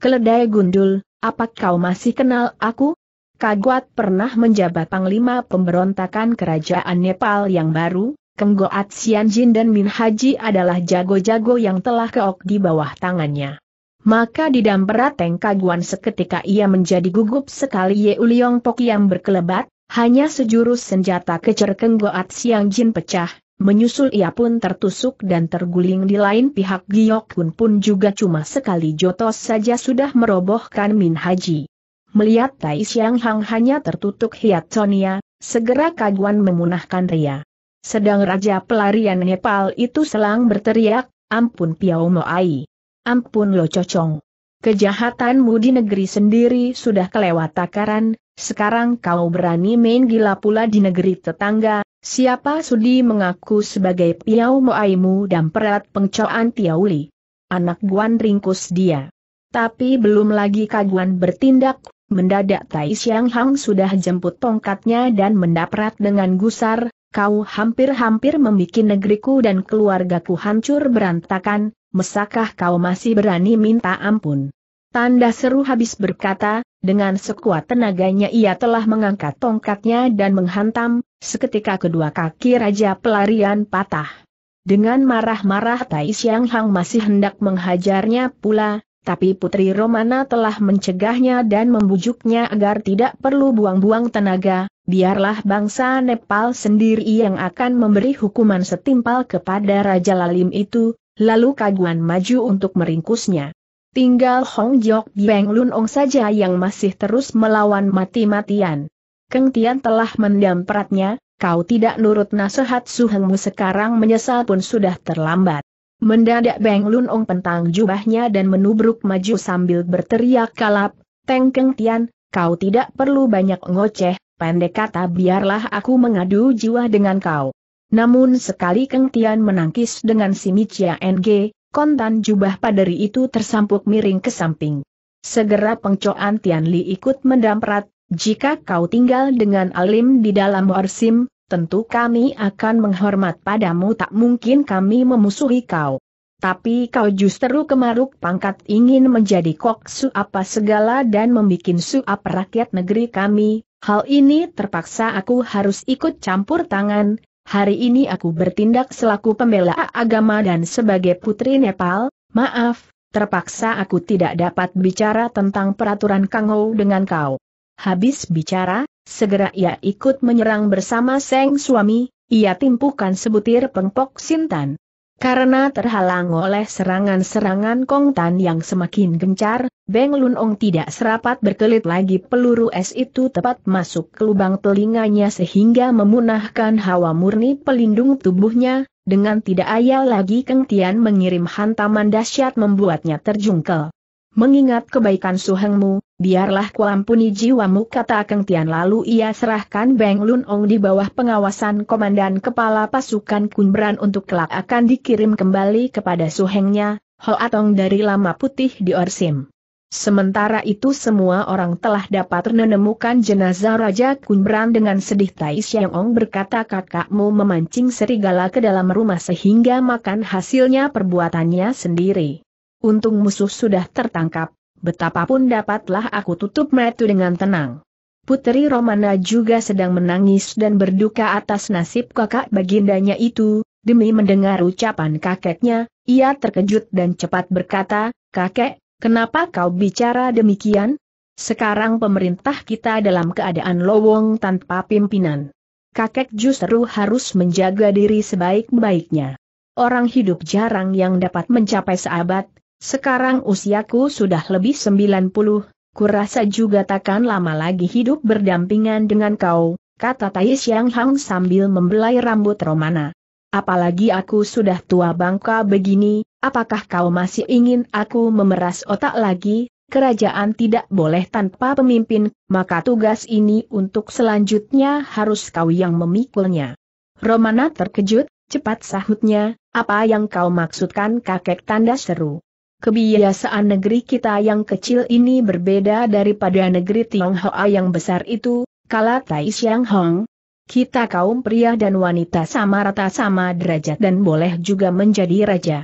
Keledai gundul, apa kau masih kenal aku? Kaguat pernah menjabat panglima pemberontakan kerajaan Nepal yang baru, Kenggoat Sianjin dan Min Haji adalah jago-jago yang telah keok di bawah tangannya. Maka di Damperateng Kaguan seketika ia menjadi gugup sekali Ye Uliong yang berkelebat, hanya sejurus senjata kecer Kenggoat Atsianjin pecah, Menyusul ia pun tertusuk dan terguling di lain pihak Giok Kun pun juga cuma sekali jotos saja sudah merobohkan Min Haji. Melihat Tai Siang Hang hanya tertutup Sonia, segera kaguan memunahkan ria. Sedang Raja Pelarian Nepal itu selang berteriak, ampun Piao Moai. Ampun Lo Cocong. Kejahatanmu di negeri sendiri sudah kelewat takaran, sekarang kau berani main gila pula di negeri tetangga, siapa sudi mengaku sebagai piau moaimu dan perat pengcoan tiauli. Anak Guan ringkus dia. Tapi belum lagi kaguan bertindak, mendadak Tai Siang Hang sudah jemput tongkatnya dan mendaprat dengan gusar, kau hampir-hampir membuat negeriku dan keluargaku hancur berantakan, mesakah kau masih berani minta ampun? Tanda seru habis berkata, dengan sekuat tenaganya ia telah mengangkat tongkatnya dan menghantam, seketika kedua kaki Raja Pelarian patah. Dengan marah-marah Tai Siang Hang masih hendak menghajarnya pula, tapi Putri Romana telah mencegahnya dan membujuknya agar tidak perlu buang-buang tenaga, biarlah bangsa Nepal sendiri yang akan memberi hukuman setimpal kepada Raja Lalim itu, lalu kaguan maju untuk meringkusnya. Tinggal Hong Jok Beng Lun Ong saja yang masih terus melawan mati-matian. Keng Tian telah peratnya, kau tidak nurut nasihat suhengmu sekarang menyesal pun sudah terlambat. Mendadak Beng Lun Ong pentang jubahnya dan menubruk maju sambil berteriak kalap, Teng Keng Tian, kau tidak perlu banyak ngoceh, pendek kata biarlah aku mengadu jiwa dengan kau. Namun sekali Keng Tian menangkis dengan si Michia NG, kontan jubah paderi itu tersampuk miring ke samping. Segera pengcoan Tian Li ikut mendamprat, jika kau tinggal dengan alim di dalam Warsim, tentu kami akan menghormat padamu tak mungkin kami memusuhi kau. Tapi kau justru kemaruk pangkat ingin menjadi kok apa segala dan membuat suap rakyat negeri kami, hal ini terpaksa aku harus ikut campur tangan, Hari ini aku bertindak selaku pembela agama dan sebagai putri Nepal, maaf, terpaksa aku tidak dapat bicara tentang peraturan Kangho dengan kau. Habis bicara, segera ia ikut menyerang bersama Seng suami, ia timpukan sebutir pengpok Sintan. Karena terhalang oleh serangan-serangan Kong Tan yang semakin gencar, Beng Lun Ong tidak serapat berkelit lagi peluru es itu tepat masuk ke lubang telinganya sehingga memunahkan hawa murni pelindung tubuhnya, dengan tidak ayal lagi Keng Tian mengirim hantaman dahsyat membuatnya terjungkel. Mengingat kebaikan Suhengmu, biarlah kuampuni jiwamu kata Keng Tian lalu ia serahkan Beng Lun Ong di bawah pengawasan Komandan Kepala Pasukan Kunbran untuk kelak akan dikirim kembali kepada Suhengnya, Hoatong dari Lama Putih di Orsim. Sementara itu semua orang telah dapat menemukan jenazah Raja Kunbran dengan sedih Tai Siang Ong berkata kakakmu memancing serigala ke dalam rumah sehingga makan hasilnya perbuatannya sendiri. Untung musuh sudah tertangkap, betapapun dapatlah aku tutup metu dengan tenang. Putri Romana juga sedang menangis dan berduka atas nasib kakak bagindanya itu, demi mendengar ucapan kakeknya, ia terkejut dan cepat berkata, Kakek, kenapa kau bicara demikian? Sekarang pemerintah kita dalam keadaan lowong tanpa pimpinan. Kakek justru harus menjaga diri sebaik-baiknya. Orang hidup jarang yang dapat mencapai seabad, sekarang usiaku sudah lebih 90, kurasa juga takkan lama lagi hidup berdampingan dengan kau, kata Tai Xiang Hang sambil membelai rambut Romana. Apalagi aku sudah tua bangka begini, apakah kau masih ingin aku memeras otak lagi? Kerajaan tidak boleh tanpa pemimpin, maka tugas ini untuk selanjutnya harus kau yang memikulnya. Romana terkejut, cepat sahutnya, apa yang kau maksudkan kakek tanda seru kebiasaan negeri kita yang kecil ini berbeda daripada negeri Tionghoa yang besar itu, kala Tai Xiang Hong. Kita kaum pria dan wanita sama rata sama derajat dan boleh juga menjadi raja.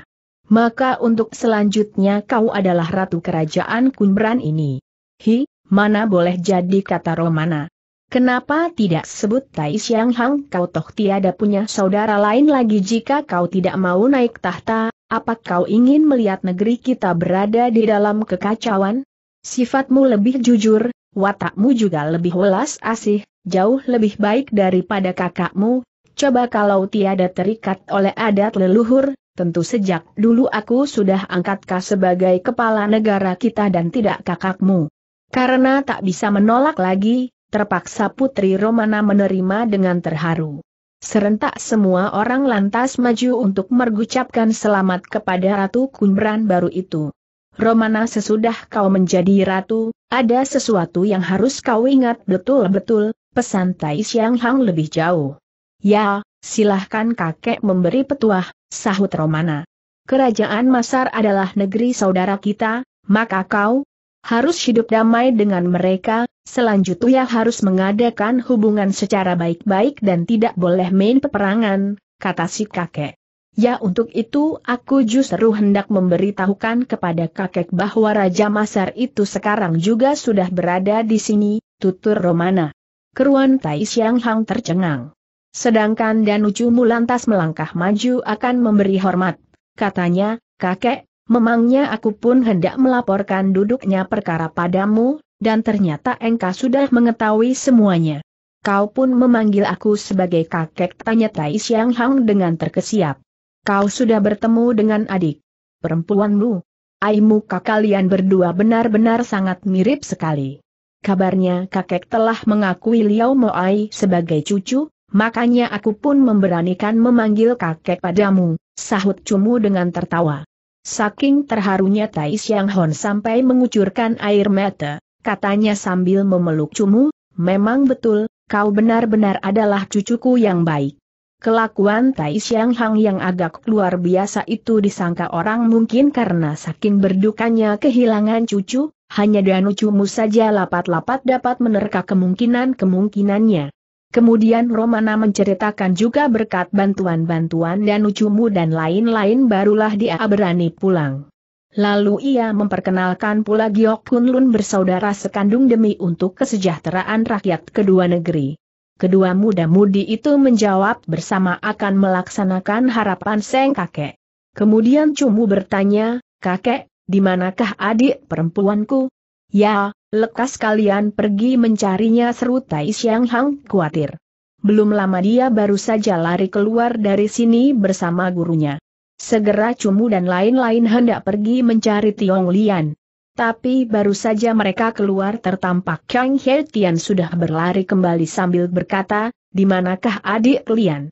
Maka untuk selanjutnya kau adalah ratu kerajaan Kunbran ini. Hi, mana boleh jadi kata Romana. Kenapa tidak sebut Tai Xiang Hang kau toh tiada punya saudara lain lagi jika kau tidak mau naik tahta, apa kau ingin melihat negeri kita berada di dalam kekacauan? Sifatmu lebih jujur, watakmu juga lebih welas asih, jauh lebih baik daripada kakakmu. Coba kalau tiada terikat oleh adat leluhur, tentu sejak dulu aku sudah angkatkah sebagai kepala negara kita dan tidak kakakmu. Karena tak bisa menolak lagi, terpaksa Putri Romana menerima dengan terharu. Serentak semua orang lantas maju untuk mergucapkan selamat kepada Ratu Kumbran baru itu. Romana sesudah kau menjadi ratu, ada sesuatu yang harus kau ingat betul-betul, pesan Tai Siang Hang lebih jauh. Ya, silahkan kakek memberi petuah, sahut Romana. Kerajaan Masar adalah negeri saudara kita, maka kau, harus hidup damai dengan mereka, selanjutnya harus mengadakan hubungan secara baik-baik dan tidak boleh main peperangan, kata si kakek. Ya untuk itu aku justru hendak memberitahukan kepada kakek bahwa Raja Masar itu sekarang juga sudah berada di sini, tutur Romana. Keruan Tai Siang Hang tercengang. Sedangkan Danucu lantas melangkah maju akan memberi hormat. Katanya, kakek, Memangnya aku pun hendak melaporkan duduknya perkara padamu, dan ternyata engkau sudah mengetahui semuanya. Kau pun memanggil aku sebagai kakek tanya Tai Siang Hang dengan terkesiap. Kau sudah bertemu dengan adik perempuanmu. Ai muka kalian berdua benar-benar sangat mirip sekali. Kabarnya kakek telah mengakui Liao Moai sebagai cucu, makanya aku pun memberanikan memanggil kakek padamu, sahut Cumu dengan tertawa. Saking terharunya Tai Siang Hon sampai mengucurkan air mata, katanya sambil memeluk Cumu, memang betul, kau benar-benar adalah cucuku yang baik. Kelakuan Tai Siang Hang yang agak luar biasa itu disangka orang mungkin karena saking berdukanya kehilangan cucu, hanya Danu Cumu saja lapat-lapat dapat menerka kemungkinan-kemungkinannya. Kemudian Romana menceritakan juga berkat bantuan-bantuan dan ucumu dan lain-lain barulah dia berani pulang. Lalu ia memperkenalkan pula Giok Kunlun bersaudara sekandung demi untuk kesejahteraan rakyat kedua negeri. Kedua muda-mudi itu menjawab bersama akan melaksanakan harapan Seng kakek. Kemudian Cumu bertanya, kakek, di manakah adik perempuanku? Ya, Lekas kalian pergi mencarinya seru Tai Xiang Hang khawatir. Belum lama dia baru saja lari keluar dari sini bersama gurunya. Segera Cumu dan lain-lain hendak pergi mencari Tiong Lian. Tapi baru saja mereka keluar tertampak Kang He Tian sudah berlari kembali sambil berkata, di manakah adik Lian?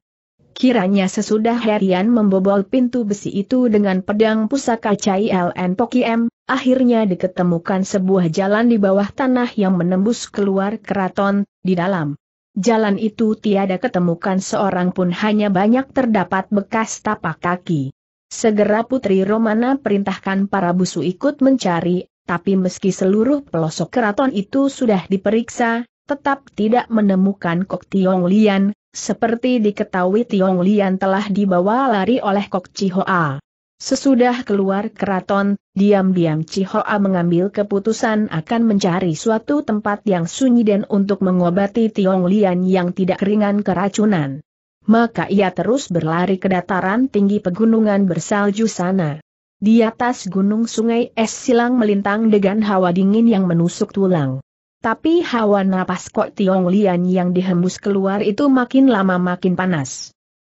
Kiranya sesudah Herian membobol pintu besi itu dengan pedang pusaka Chai LN Pokiem, akhirnya diketemukan sebuah jalan di bawah tanah yang menembus keluar keraton, di dalam. Jalan itu tiada ketemukan seorang pun hanya banyak terdapat bekas tapak kaki. Segera Putri Romana perintahkan para busu ikut mencari, tapi meski seluruh pelosok keraton itu sudah diperiksa, tetap tidak menemukan Kok Tiong Lian, seperti diketahui Tiong Lian telah dibawa lari oleh Kok Chihoa. Sesudah keluar keraton, diam-diam Chihoa mengambil keputusan akan mencari suatu tempat yang sunyi dan untuk mengobati Tiong Lian yang tidak ringan keracunan. Maka ia terus berlari ke dataran tinggi pegunungan bersalju sana. Di atas gunung sungai es silang melintang dengan hawa dingin yang menusuk tulang. Tapi hawa napas Kok Tiong Lian yang dihembus keluar itu makin lama makin panas.